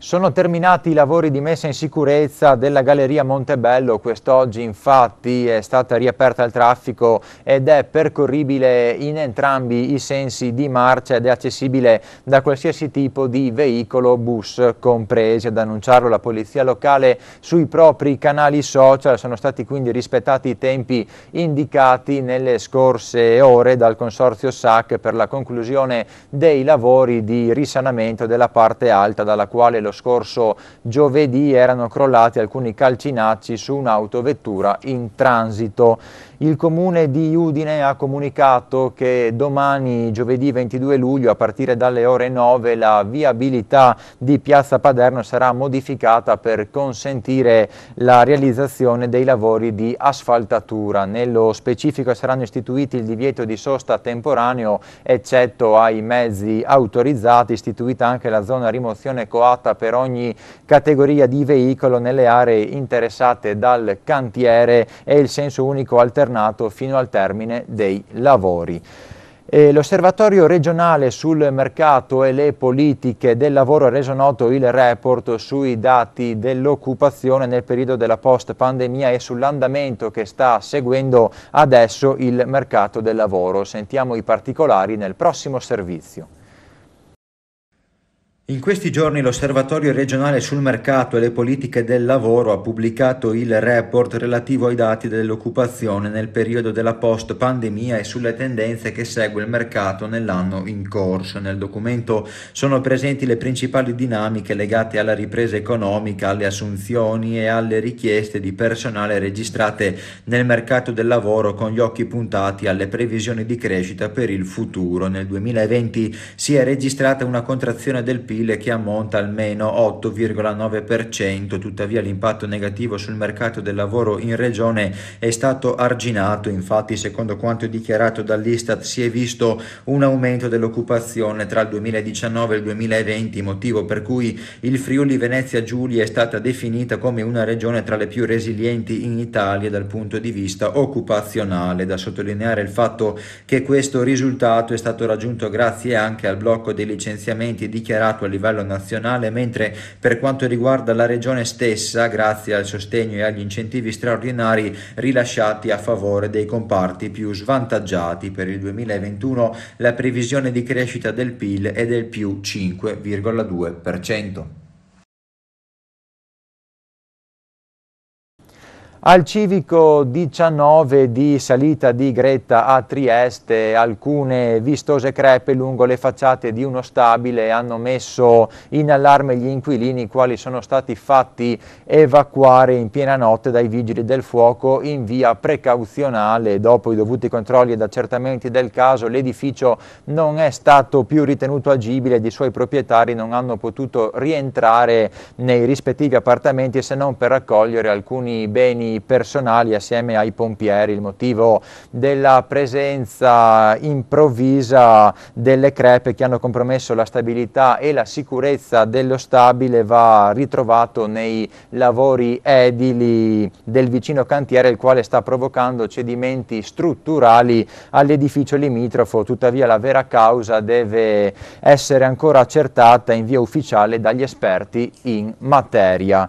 Sono terminati i lavori di messa in sicurezza della Galleria Montebello, quest'oggi infatti è stata riaperta al traffico ed è percorribile in entrambi i sensi di marcia ed è accessibile da qualsiasi tipo di veicolo, bus compresi. Ad annunciarlo la Polizia Locale sui propri canali social sono stati quindi rispettati i tempi indicati nelle scorse ore dal Consorzio SAC per la conclusione dei lavori di risanamento della parte alta dalla quale lo lo scorso giovedì erano crollati alcuni calcinacci su un'autovettura in transito. Il comune di Udine ha comunicato che domani, giovedì 22 luglio, a partire dalle ore 9, la viabilità di Piazza Paderno sarà modificata per consentire la realizzazione dei lavori di asfaltatura. Nello specifico saranno istituiti il divieto di sosta temporaneo, eccetto ai mezzi autorizzati, istituita anche la zona rimozione coatta per ogni categoria di veicolo nelle aree interessate dal cantiere e il senso unico alternativo alternato fino al termine dei lavori. L'osservatorio regionale sul mercato e le politiche del lavoro ha reso noto il report sui dati dell'occupazione nel periodo della post pandemia e sull'andamento che sta seguendo adesso il mercato del lavoro. Sentiamo i particolari nel prossimo servizio. In questi giorni l'Osservatorio regionale sul mercato e le politiche del lavoro ha pubblicato il report relativo ai dati dell'occupazione nel periodo della post-pandemia e sulle tendenze che segue il mercato nell'anno in corso. Nel documento sono presenti le principali dinamiche legate alla ripresa economica, alle assunzioni e alle richieste di personale registrate nel mercato del lavoro con gli occhi puntati alle previsioni di crescita per il futuro. Nel 2020 si è registrata una contrazione del PIL aprile che ammonta al meno 8,9%, tuttavia l'impatto negativo sul mercato del lavoro in regione è stato arginato, infatti secondo quanto dichiarato dall'Istat si è visto un aumento dell'occupazione tra il 2019 e il 2020, motivo per cui il Friuli Venezia Giulia è stata definita come una regione tra le più resilienti in Italia dal punto di vista occupazionale, da sottolineare il fatto che questo risultato è stato raggiunto grazie anche al blocco dei licenziamenti dichiarato a livello nazionale, mentre per quanto riguarda la regione stessa, grazie al sostegno e agli incentivi straordinari rilasciati a favore dei comparti più svantaggiati per il 2021, la previsione di crescita del PIL è del più 5,2%. Al civico 19 di salita di Gretta a Trieste alcune vistose crepe lungo le facciate di uno stabile hanno messo in allarme gli inquilini quali sono stati fatti evacuare in piena notte dai vigili del fuoco in via precauzionale. Dopo i dovuti controlli ed accertamenti del caso l'edificio non è stato più ritenuto agibile ed i suoi proprietari non hanno potuto rientrare nei rispettivi appartamenti se non per raccogliere alcuni beni personali assieme ai pompieri, il motivo della presenza improvvisa delle crepe che hanno compromesso la stabilità e la sicurezza dello stabile va ritrovato nei lavori edili del vicino cantiere il quale sta provocando cedimenti strutturali all'edificio limitrofo, tuttavia la vera causa deve essere ancora accertata in via ufficiale dagli esperti in materia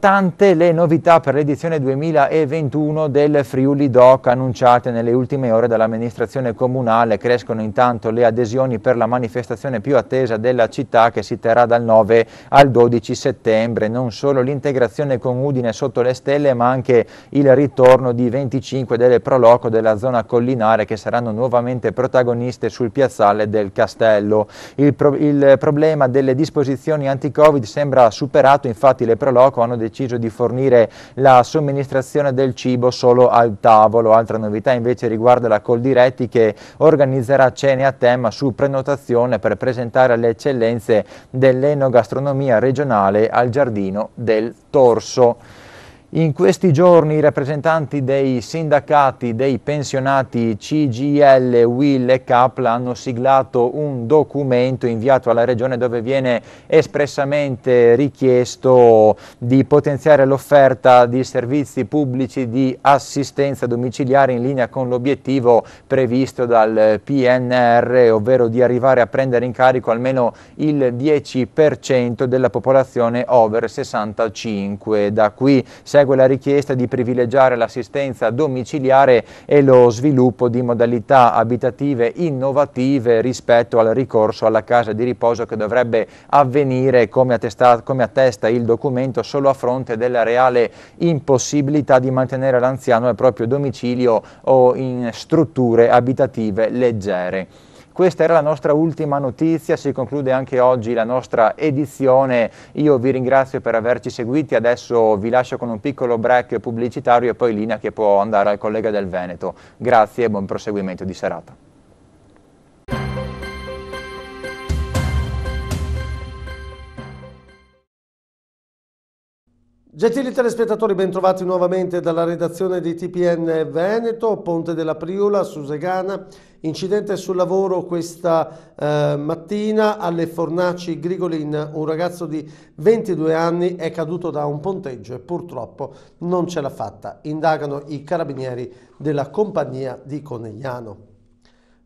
tante le novità per l'edizione 2021 del Friuli Doc annunciate nelle ultime ore dall'amministrazione comunale. Crescono intanto le adesioni per la manifestazione più attesa della città che si terrà dal 9 al 12 settembre. Non solo l'integrazione con Udine sotto le stelle ma anche il ritorno di 25 delle Proloco della zona collinare che saranno nuovamente protagoniste sul piazzale del Castello. Il, pro il problema delle disposizioni anti-Covid sembra superato, infatti le Proloco hanno deciso di fornire la somministrazione del cibo solo al tavolo. Altra novità invece riguarda la Coldiretti che organizzerà cene a tema su prenotazione per presentare le eccellenze dell'enogastronomia regionale al Giardino del Torso. In questi giorni i rappresentanti dei sindacati dei pensionati CGL, Will e Capl hanno siglato un documento inviato alla Regione dove viene espressamente richiesto di potenziare l'offerta di servizi pubblici di assistenza domiciliare in linea con l'obiettivo previsto dal PNR, ovvero di arrivare a prendere in carico almeno il 10% della popolazione over 65. Da qui segue la richiesta di privilegiare l'assistenza domiciliare e lo sviluppo di modalità abitative innovative rispetto al ricorso alla casa di riposo che dovrebbe avvenire, come, attesta, come attesta il documento, solo a fronte della reale impossibilità di mantenere l'anziano al proprio domicilio o in strutture abitative leggere. Questa era la nostra ultima notizia, si conclude anche oggi la nostra edizione. Io vi ringrazio per averci seguiti, adesso vi lascio con un piccolo break pubblicitario e poi Lina che può andare al collega del Veneto. Grazie e buon proseguimento di serata. Gentili telespettatori, bentrovati nuovamente dalla redazione di TPN Veneto, Ponte della Priula, Susegana. Incidente sul lavoro questa eh, mattina alle Fornaci Grigolin. Un ragazzo di 22 anni è caduto da un ponteggio e purtroppo non ce l'ha fatta. Indagano i carabinieri della compagnia di Conegliano.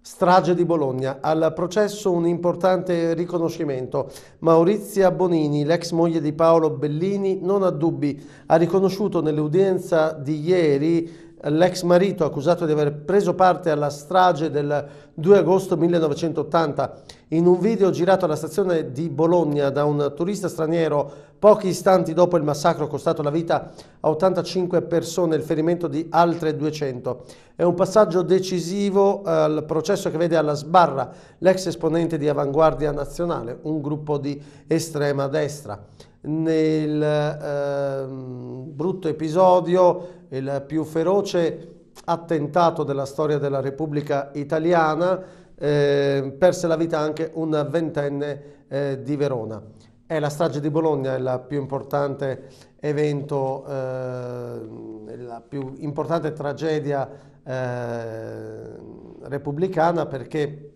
Strage di Bologna. Al processo un importante riconoscimento. Maurizia Bonini, l'ex moglie di Paolo Bellini, non ha dubbi. Ha riconosciuto nell'udienza di ieri l'ex marito accusato di aver preso parte alla strage del 2 agosto 1980. In un video girato alla stazione di Bologna da un turista straniero pochi istanti dopo il massacro costato la vita a 85 persone e il ferimento di altre 200. È un passaggio decisivo eh, al processo che vede alla sbarra l'ex esponente di Avanguardia Nazionale, un gruppo di estrema destra nel eh, brutto episodio, il più feroce attentato della storia della Repubblica Italiana, eh, perse la vita anche un ventenne eh, di Verona. È la strage di Bologna il più importante evento, ehm, la più importante tragedia ehm, repubblicana perché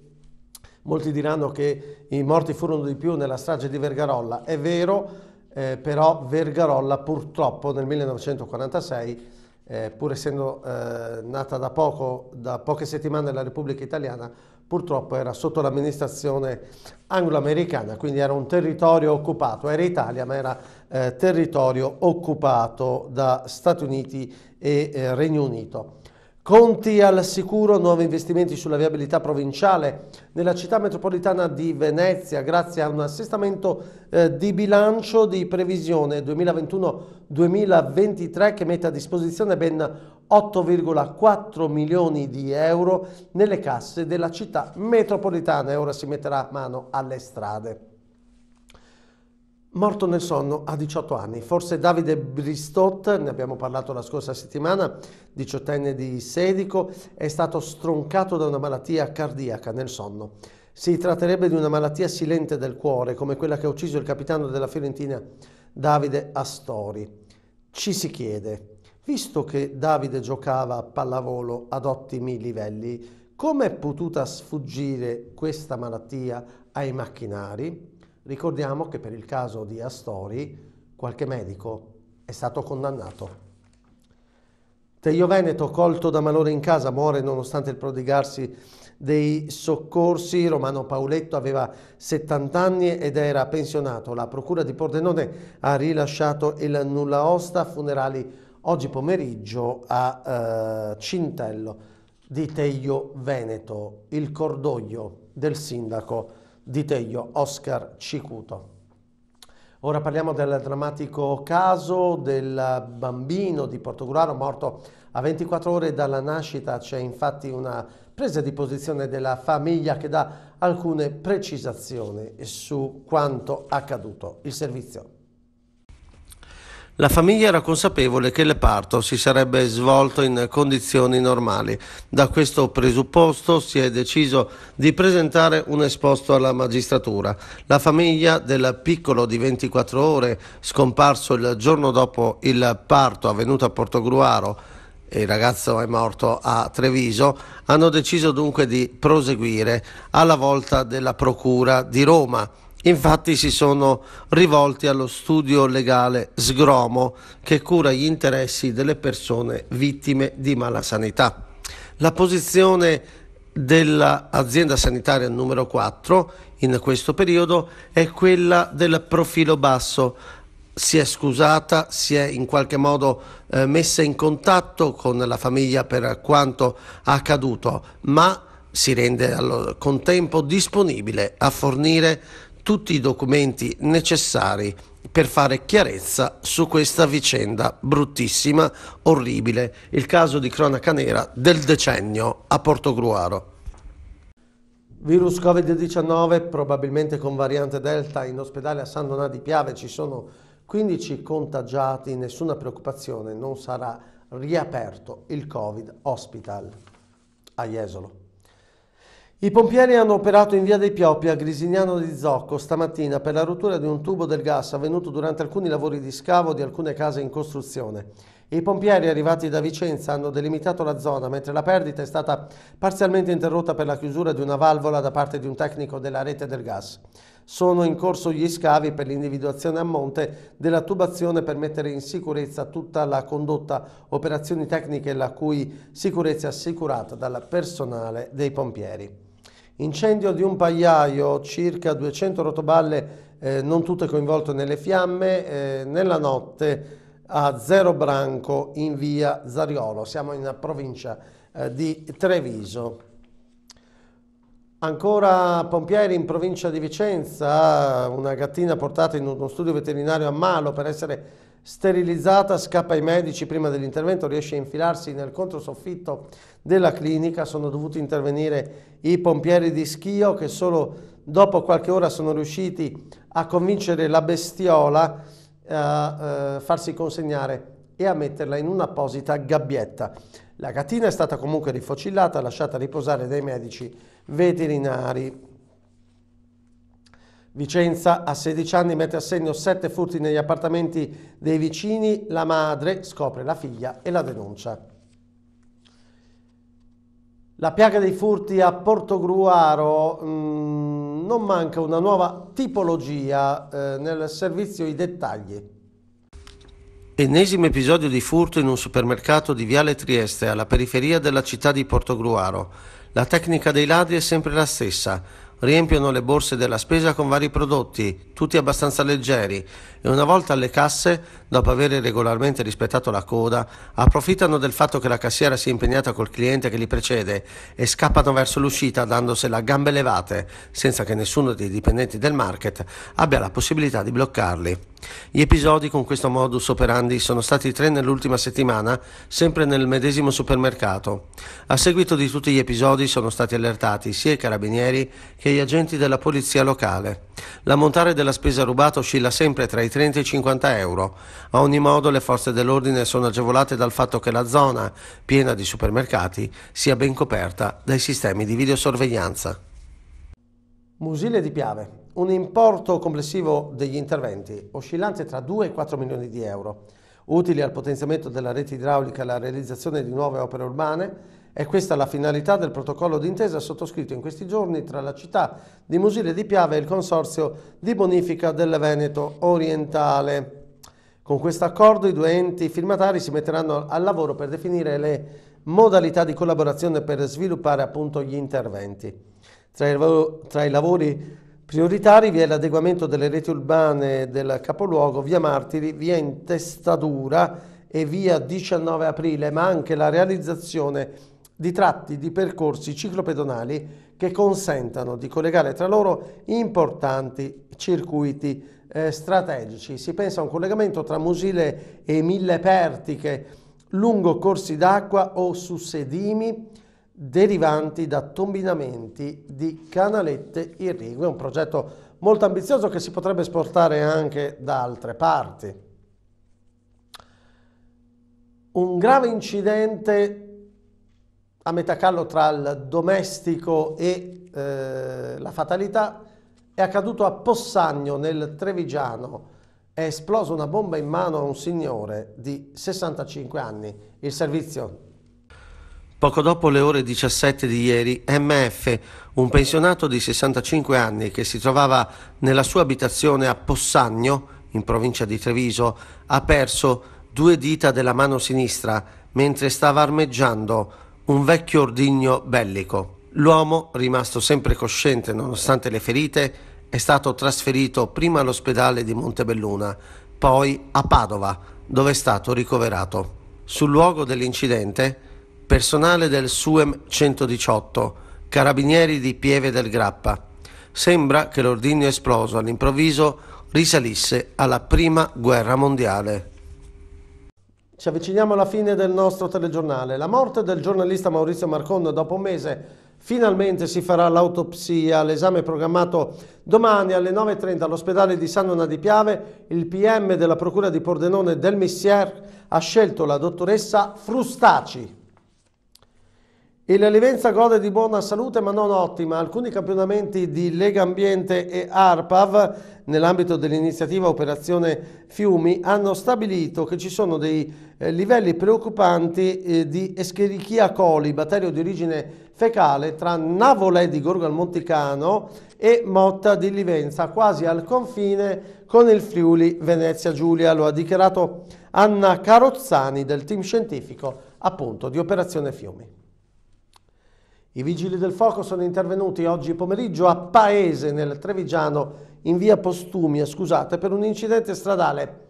molti diranno che i morti furono di più nella strage di Vergarolla. È vero, eh, però Vergarolla purtroppo nel 1946, eh, pur essendo eh, nata da, poco, da poche settimane nella Repubblica Italiana, purtroppo era sotto l'amministrazione anglo-americana, quindi era un territorio occupato, era Italia ma era eh, territorio occupato da Stati Uniti e eh, Regno Unito. Conti al sicuro, nuovi investimenti sulla viabilità provinciale nella città metropolitana di Venezia grazie a un assestamento eh, di bilancio di previsione 2021-2023 che mette a disposizione ben 8,4 milioni di euro nelle casse della città metropolitana e ora si metterà mano alle strade. Morto nel sonno a 18 anni, forse Davide Bristot, ne abbiamo parlato la scorsa settimana, diciottenne di Sedico, è stato stroncato da una malattia cardiaca nel sonno. Si tratterebbe di una malattia silente del cuore, come quella che ha ucciso il capitano della Fiorentina Davide Astori. Ci si chiede, visto che Davide giocava a pallavolo ad ottimi livelli, come è potuta sfuggire questa malattia ai macchinari? Ricordiamo che per il caso di Astori qualche medico è stato condannato. Teio Veneto, colto da malore in casa, muore nonostante il prodigarsi dei soccorsi. Romano Pauletto aveva 70 anni ed era pensionato. La procura di Pordenone ha rilasciato il nulla osta, funerali oggi pomeriggio a eh, Cintello di Teio Veneto, il cordoglio del sindaco di Teglio, Oscar Cicuto. Ora parliamo del drammatico caso del bambino di Portogruaro morto a 24 ore dalla nascita. C'è infatti una presa di posizione della famiglia che dà alcune precisazioni su quanto accaduto. Il servizio. La famiglia era consapevole che il parto si sarebbe svolto in condizioni normali. Da questo presupposto si è deciso di presentare un esposto alla magistratura. La famiglia del piccolo di 24 ore, scomparso il giorno dopo il parto avvenuto a Portogruaro, il ragazzo è morto a Treviso, hanno deciso dunque di proseguire alla volta della Procura di Roma Infatti si sono rivolti allo studio legale Sgromo che cura gli interessi delle persone vittime di malasanità. La posizione dell'azienda sanitaria numero 4 in questo periodo è quella del profilo basso. Si è scusata, si è in qualche modo eh, messa in contatto con la famiglia per quanto accaduto, ma si rende al contempo disponibile a fornire tutti i documenti necessari per fare chiarezza su questa vicenda bruttissima, orribile, il caso di cronaca nera del decennio a Portogruaro. Virus Covid-19 probabilmente con variante Delta in ospedale a San Donà di Piave ci sono 15 contagiati, nessuna preoccupazione, non sarà riaperto il Covid Hospital a Jesolo. I pompieri hanno operato in via dei Pioppi a Grisignano di Zocco stamattina per la rottura di un tubo del gas avvenuto durante alcuni lavori di scavo di alcune case in costruzione. I pompieri arrivati da Vicenza hanno delimitato la zona mentre la perdita è stata parzialmente interrotta per la chiusura di una valvola da parte di un tecnico della rete del gas. Sono in corso gli scavi per l'individuazione a monte della tubazione per mettere in sicurezza tutta la condotta, operazioni tecniche la cui sicurezza è assicurata dal personale dei pompieri. Incendio di un pagliaio, circa 200 rotoballe, eh, non tutte coinvolte nelle fiamme, eh, nella notte a Zero Branco in via Zariolo. Siamo in provincia eh, di Treviso. Ancora Pompieri in provincia di Vicenza, una gattina portata in uno studio veterinario a Malo per essere sterilizzata, scappa ai medici prima dell'intervento, riesce a infilarsi nel controsoffitto della clinica, sono dovuti intervenire i pompieri di Schio che solo dopo qualche ora sono riusciti a convincere la bestiola a eh, eh, farsi consegnare e a metterla in un'apposita gabbietta. La gattina è stata comunque rifocillata, lasciata riposare dai medici veterinari. Vicenza a 16 anni mette a segno 7 furti negli appartamenti dei vicini, la madre scopre la figlia e la denuncia. La piaga dei furti a Portogruaro mh, mm, non manca una nuova tipologia eh, nel servizio i dettagli. Ennesimo episodio di furto in un supermercato di Viale Trieste alla periferia della città di Portogruaro. La tecnica dei ladri è sempre la stessa riempiono le borse della spesa con vari prodotti, tutti abbastanza leggeri, e una volta alle casse, dopo aver regolarmente rispettato la coda, approfittano del fatto che la cassiera sia impegnata col cliente che li precede e scappano verso l'uscita dandosela a gambe levate, senza che nessuno dei dipendenti del market abbia la possibilità di bloccarli. Gli episodi con questo modus operandi sono stati tre nell'ultima settimana, sempre nel medesimo supermercato. A seguito di tutti gli episodi sono stati allertati sia i carabinieri che gli agenti della polizia locale. L'ammontare della spesa rubata oscilla sempre tra i 30 e i 50 euro. A ogni modo le forze dell'ordine sono agevolate dal fatto che la zona, piena di supermercati, sia ben coperta dai sistemi di videosorveglianza. Musile di Piave un importo complessivo degli interventi oscillante tra 2 e 4 milioni di euro, utili al potenziamento della rete idraulica e alla realizzazione di nuove opere urbane, è questa la finalità del protocollo d'intesa sottoscritto in questi giorni tra la città di Musile di Piave e il Consorzio di Bonifica del Veneto Orientale. Con questo accordo i due enti firmatari si metteranno al lavoro per definire le modalità di collaborazione per sviluppare appunto gli interventi. Tra i, lavori Prioritari vi è l'adeguamento delle reti urbane del capoluogo, via Martiri, via Intestadura e via 19 aprile, ma anche la realizzazione di tratti di percorsi ciclopedonali che consentano di collegare tra loro importanti circuiti eh, strategici. Si pensa a un collegamento tra Musile e Mille Pertiche lungo corsi d'acqua o su sedimi derivanti da tombinamenti di canalette irrigue, un progetto molto ambizioso che si potrebbe esportare anche da altre parti. Un grave incidente a metà callo tra il domestico e eh, la fatalità è accaduto a Possagno nel Trevigiano. È esplosa una bomba in mano a un signore di 65 anni. Il servizio Poco dopo le ore 17 di ieri, MF, un pensionato di 65 anni che si trovava nella sua abitazione a Possagno, in provincia di Treviso, ha perso due dita della mano sinistra mentre stava armeggiando un vecchio ordigno bellico. L'uomo, rimasto sempre cosciente nonostante le ferite, è stato trasferito prima all'ospedale di Montebelluna, poi a Padova, dove è stato ricoverato. Sul luogo dell'incidente personale del SUEM 118, carabinieri di Pieve del Grappa. Sembra che l'ordigno esploso all'improvviso risalisse alla prima guerra mondiale. Ci avviciniamo alla fine del nostro telegiornale. La morte del giornalista Maurizio Marcondo dopo un mese Finalmente si farà l'autopsia, l'esame è programmato domani alle 9.30 all'ospedale di San Nona di Piave. Il PM della Procura di Pordenone del Missier ha scelto la dottoressa Frustaci. Il Livenza gode di buona salute ma non ottima. Alcuni campionamenti di Lega Ambiente e ARPAV nell'ambito dell'iniziativa Operazione Fiumi hanno stabilito che ci sono dei eh, livelli preoccupanti eh, di Escherichia coli, batterio di origine fecale, tra Navolè di Gorgo al Monticano e Motta di Livenza, quasi al confine con il Friuli Venezia Giulia. Lo ha dichiarato Anna Carozzani del team scientifico appunto di Operazione Fiumi. I vigili del fuoco sono intervenuti oggi pomeriggio a Paese, nel Trevigiano, in via Postumia, scusate, per un incidente stradale.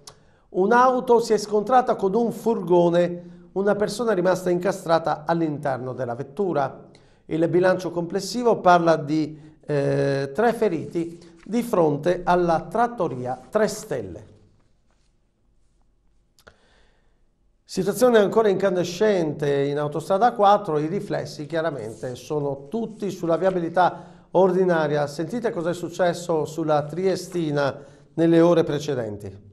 Un'auto si è scontrata con un furgone, una persona è rimasta incastrata all'interno della vettura. Il bilancio complessivo parla di eh, tre feriti di fronte alla trattoria 3 Stelle. Situazione ancora incandescente in autostrada 4, i riflessi chiaramente sono tutti sulla viabilità ordinaria. Sentite cosa è successo sulla Triestina nelle ore precedenti.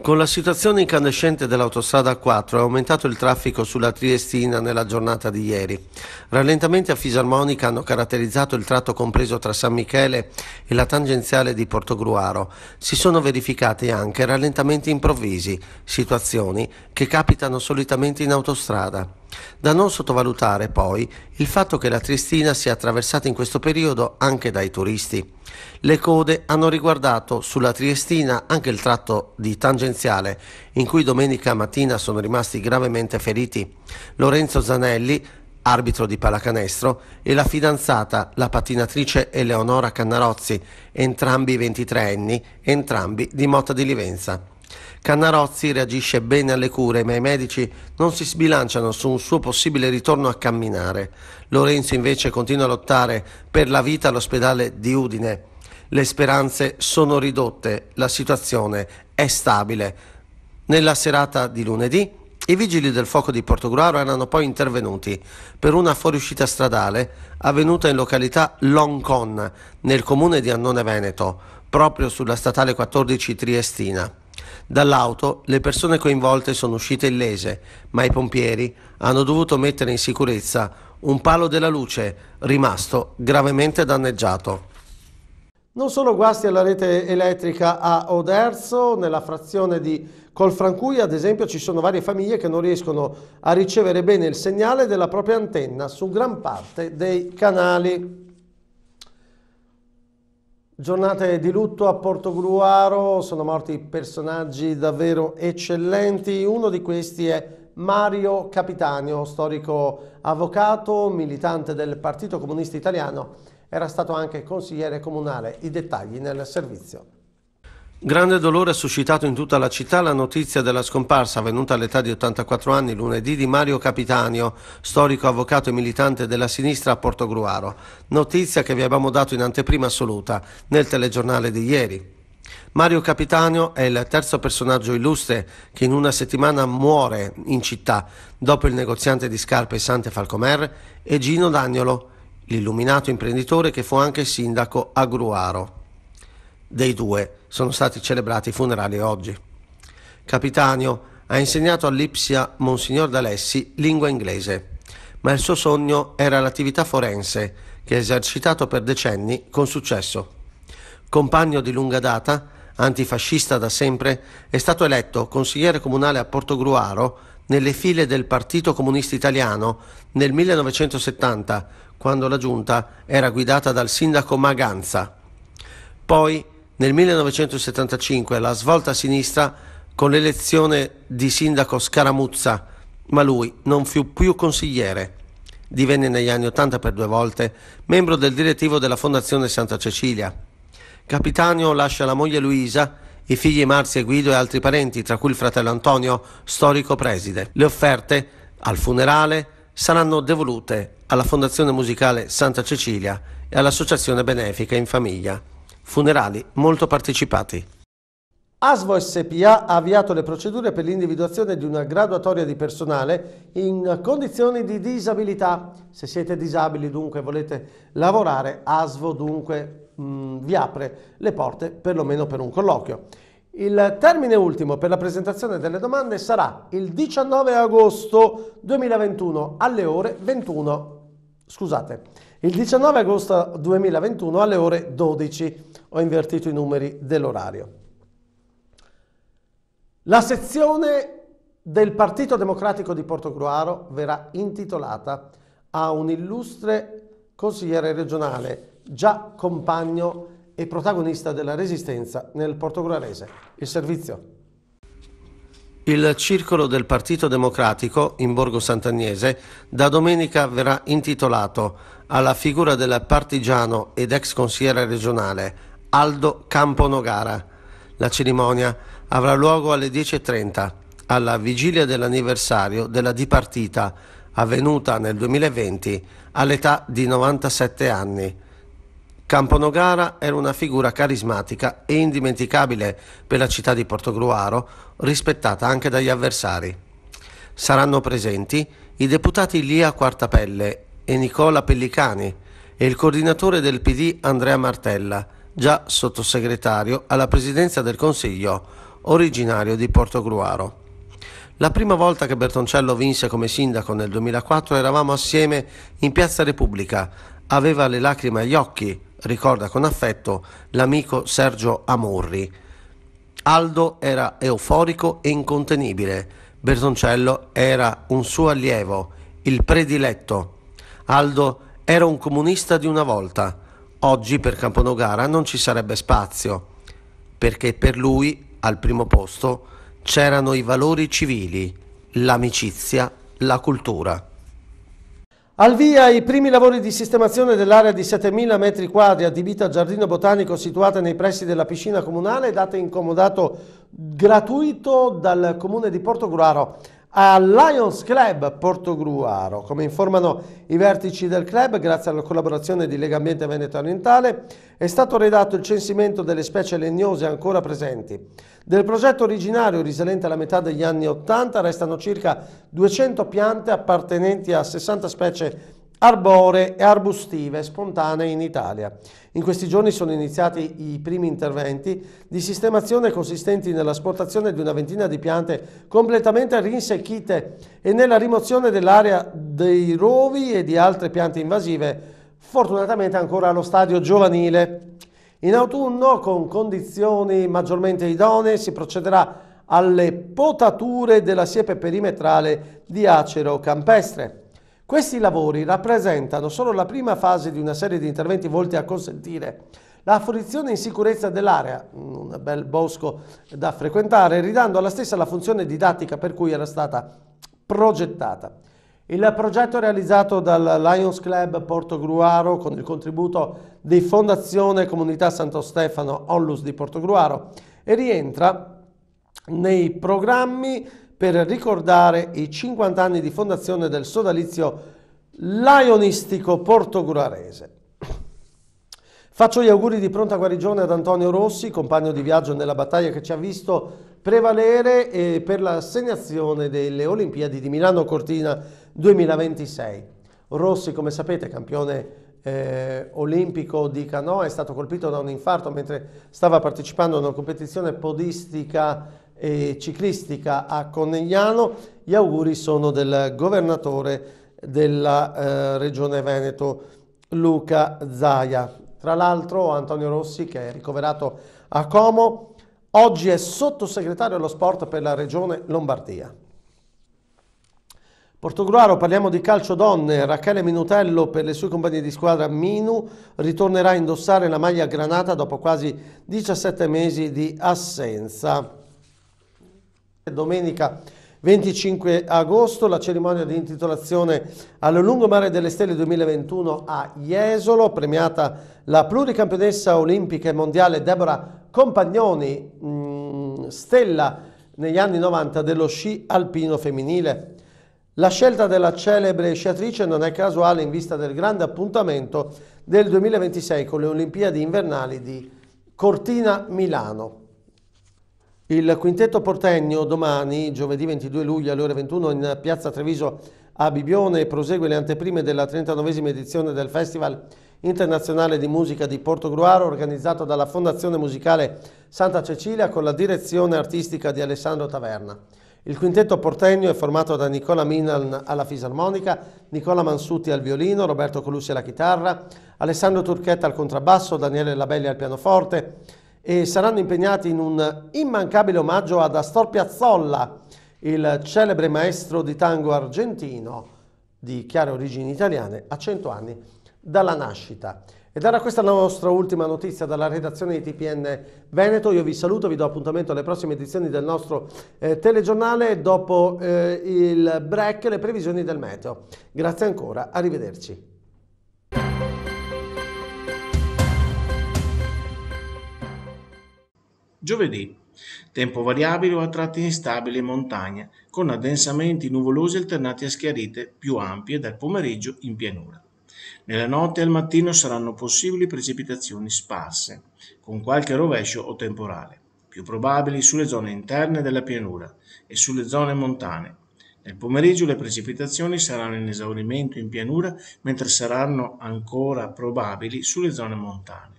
Con la situazione incandescente dell'autostrada 4 è aumentato il traffico sulla Triestina nella giornata di ieri. Rallentamenti a fisarmonica hanno caratterizzato il tratto compreso tra San Michele e la tangenziale di Portogruaro. Si sono verificati anche rallentamenti improvvisi, situazioni che capitano solitamente in autostrada. Da non sottovalutare poi il fatto che la Triestina sia attraversata in questo periodo anche dai turisti. Le code hanno riguardato sulla Triestina anche il tratto di tangenziale, in cui domenica mattina sono rimasti gravemente feriti Lorenzo Zanelli, arbitro di pallacanestro, e la fidanzata, la pattinatrice Eleonora Cannarozzi, entrambi 23 anni, entrambi di Motta di Livenza. Cannarozzi reagisce bene alle cure, ma i medici non si sbilanciano su un suo possibile ritorno a camminare. Lorenzo invece continua a lottare per la vita all'ospedale di Udine. Le speranze sono ridotte, la situazione è stabile. Nella serata di lunedì i vigili del fuoco di Portogruaro erano poi intervenuti per una fuoriuscita stradale avvenuta in località Loncon, nel comune di Annone Veneto, proprio sulla statale 14 Triestina. Dall'auto le persone coinvolte sono uscite illese, ma i pompieri hanno dovuto mettere in sicurezza un palo della luce rimasto gravemente danneggiato. Non sono guasti alla rete elettrica a Oderzo, nella frazione di Colfrancui ad esempio ci sono varie famiglie che non riescono a ricevere bene il segnale della propria antenna su gran parte dei canali. Giornate di lutto a Porto Gruaro, sono morti personaggi davvero eccellenti, uno di questi è Mario Capitanio, storico avvocato, militante del Partito Comunista Italiano, era stato anche consigliere comunale. I dettagli nel servizio. Grande dolore ha suscitato in tutta la città la notizia della scomparsa avvenuta all'età di 84 anni lunedì di Mario Capitanio, storico avvocato e militante della sinistra a Portogruaro, notizia che vi abbiamo dato in anteprima assoluta nel telegiornale di ieri. Mario Capitanio è il terzo personaggio illustre che in una settimana muore in città dopo il negoziante di scarpe Sante Falcomer e Gino Dagnolo, l'illuminato imprenditore che fu anche sindaco a Gruaro. Dei due sono stati celebrati i funerali oggi. Capitanio ha insegnato all'Ipsia Monsignor D'Alessi lingua inglese, ma il suo sogno era l'attività forense che ha esercitato per decenni con successo. Compagno di lunga data, antifascista da sempre, è stato eletto consigliere comunale a Portogruaro nelle file del Partito Comunista Italiano nel 1970, quando la giunta era guidata dal sindaco Maganza. Poi nel 1975 la svolta a sinistra con l'elezione di sindaco Scaramuzza, ma lui non fu più consigliere. Divenne negli anni 80 per due volte membro del direttivo della Fondazione Santa Cecilia. Capitanio lascia la moglie Luisa, i figli Marzia e Guido e altri parenti, tra cui il fratello Antonio, storico preside. Le offerte al funerale saranno devolute alla Fondazione Musicale Santa Cecilia e all'Associazione Benefica in Famiglia. Funerali molto partecipati. ASVO SPA ha avviato le procedure per l'individuazione di una graduatoria di personale in condizioni di disabilità. Se siete disabili dunque volete lavorare, ASVO dunque mh, mm, vi apre le porte perlomeno per un colloquio. Il termine ultimo per la presentazione delle domande sarà il 19 agosto 2021 alle ore 21. Scusate, il 19 agosto 2021 alle ore 12 ho invertito i numeri dell'orario. La sezione del Partito Democratico di Portogruaro verrà intitolata a un illustre consigliere regionale, già compagno e protagonista della resistenza nel portogruarese, il servizio. Il circolo del Partito Democratico in Borgo Sant'Agnese da domenica verrà intitolato alla figura del partigiano ed ex consigliere regionale Aldo Camponogara. La cerimonia avrà luogo alle 10.30, alla vigilia dell'anniversario della dipartita avvenuta nel 2020 all'età di 97 anni. Camponogara era una figura carismatica e indimenticabile per la città di Portogruaro, rispettata anche dagli avversari. Saranno presenti i deputati Lia Quartapelle e Nicola Pellicani e il coordinatore del PD Andrea Martella, già sottosegretario alla presidenza del Consiglio, originario di Portogruaro. La prima volta che Bertoncello vinse come sindaco nel 2004 eravamo assieme in Piazza Repubblica. Aveva le lacrime agli occhi, ricorda con affetto l'amico Sergio Amorri. Aldo era euforico e incontenibile. Bertoncello era un suo allievo, il prediletto. Aldo era un comunista di una volta Oggi per Camponogara non ci sarebbe spazio, perché per lui al primo posto c'erano i valori civili, l'amicizia, la cultura. Al via i primi lavori di sistemazione dell'area di 7.000 m2 adibita a giardino botanico situata nei pressi della piscina comunale, data in comodato gratuito dal comune di Portogruaro al Lions Club Portogruaro. Come informano i vertici del club, grazie alla collaborazione di Legambiente Veneto Orientale, è stato redatto il censimento delle specie legnose ancora presenti. Del progetto originario, risalente alla metà degli anni 80, restano circa 200 piante appartenenti a 60 specie legnose arboree e arbustive spontanee in Italia. In questi giorni sono iniziati i primi interventi di sistemazione consistenti nell'asportazione di una ventina di piante completamente rinsecchite e nella rimozione dell'area dei rovi e di altre piante invasive, fortunatamente ancora allo stadio giovanile. In autunno, con condizioni maggiormente idonee, si procederà alle potature della siepe perimetrale di acero campestre. Questi lavori rappresentano solo la prima fase di una serie di interventi volti a consentire la fruizione in sicurezza dell'area, un bel bosco da frequentare, ridando alla stessa la funzione didattica per cui era stata progettata. Il progetto realizzato dal Lions Club Porto Gruaro con il contributo di Fondazione Comunità Santo Stefano Onlus di Porto Gruaro e rientra nei programmi per ricordare i 50 anni di fondazione del sodalizio laionistico portogurarese. Faccio gli auguri di pronta guarigione ad Antonio Rossi, compagno di viaggio nella battaglia che ci ha visto prevalere eh, per l'assegnazione delle Olimpiadi di Milano Cortina 2026. Rossi, come sapete, campione eh, olimpico di canoa, è stato colpito da un infarto mentre stava partecipando a una competizione podistica e ciclistica a Connegliano. Gli auguri sono del governatore della eh, regione Veneto Luca Zaia. Tra l'altro Antonio Rossi che è ricoverato a Como, oggi è sottosegretario allo sport per la regione Lombardia. Portogruaro, parliamo di calcio donne, Rachele Minutello per le sue compagnie di squadra Minu ritornerà a indossare la maglia granata dopo quasi 17 mesi di assenza. Domenica 25 agosto la cerimonia di intitolazione al Lungomare delle Stelle 2021 a Jesolo, premiata la pluricampionessa olimpica e mondiale Deborah Compagnoni, mh, mm, stella negli anni 90 dello sci alpino femminile. La scelta della celebre sciatrice non è casuale in vista del grande appuntamento del 2026 con le Olimpiadi invernali di Cortina Milano. Il quintetto Portegno domani, giovedì 22 luglio alle ore 21 in piazza Treviso a Bibione, prosegue le anteprime della 39esima edizione del Festival internazionale di musica di Porto Gruaro organizzato dalla Fondazione Musicale Santa Cecilia con la direzione artistica di Alessandro Taverna. Il quintetto portegno è formato da Nicola Minan alla fisarmonica, Nicola Mansutti al violino, Roberto Colussi alla chitarra, Alessandro Turchetta al contrabbasso, Daniele Labelli al pianoforte, e saranno impegnati in un immancabile omaggio ad Astor Piazzolla, il celebre maestro di tango argentino di chiare origini italiane a 100 anni dalla nascita. Ed era questa la nostra ultima notizia dalla redazione di TPN Veneto. Io vi saluto, vi do appuntamento alle prossime edizioni del nostro eh, telegiornale dopo eh, il break, e le previsioni del meteo. Grazie ancora, arrivederci. Giovedì. Tempo variabile o a tratti instabili in montagna, con addensamenti nuvolosi alternati a schiarite più ampie dal pomeriggio in pianura. Nella notte e al mattino saranno possibili precipitazioni sparse, con qualche rovescio o temporale, più probabili sulle zone interne della pianura e sulle zone montane. Nel pomeriggio le precipitazioni saranno in esaurimento in pianura, mentre saranno ancora probabili sulle zone montane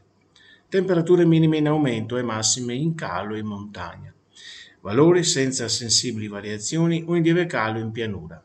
temperature minime in aumento e massime in calo in montagna, valori senza sensibili variazioni o in lieve calo in pianura.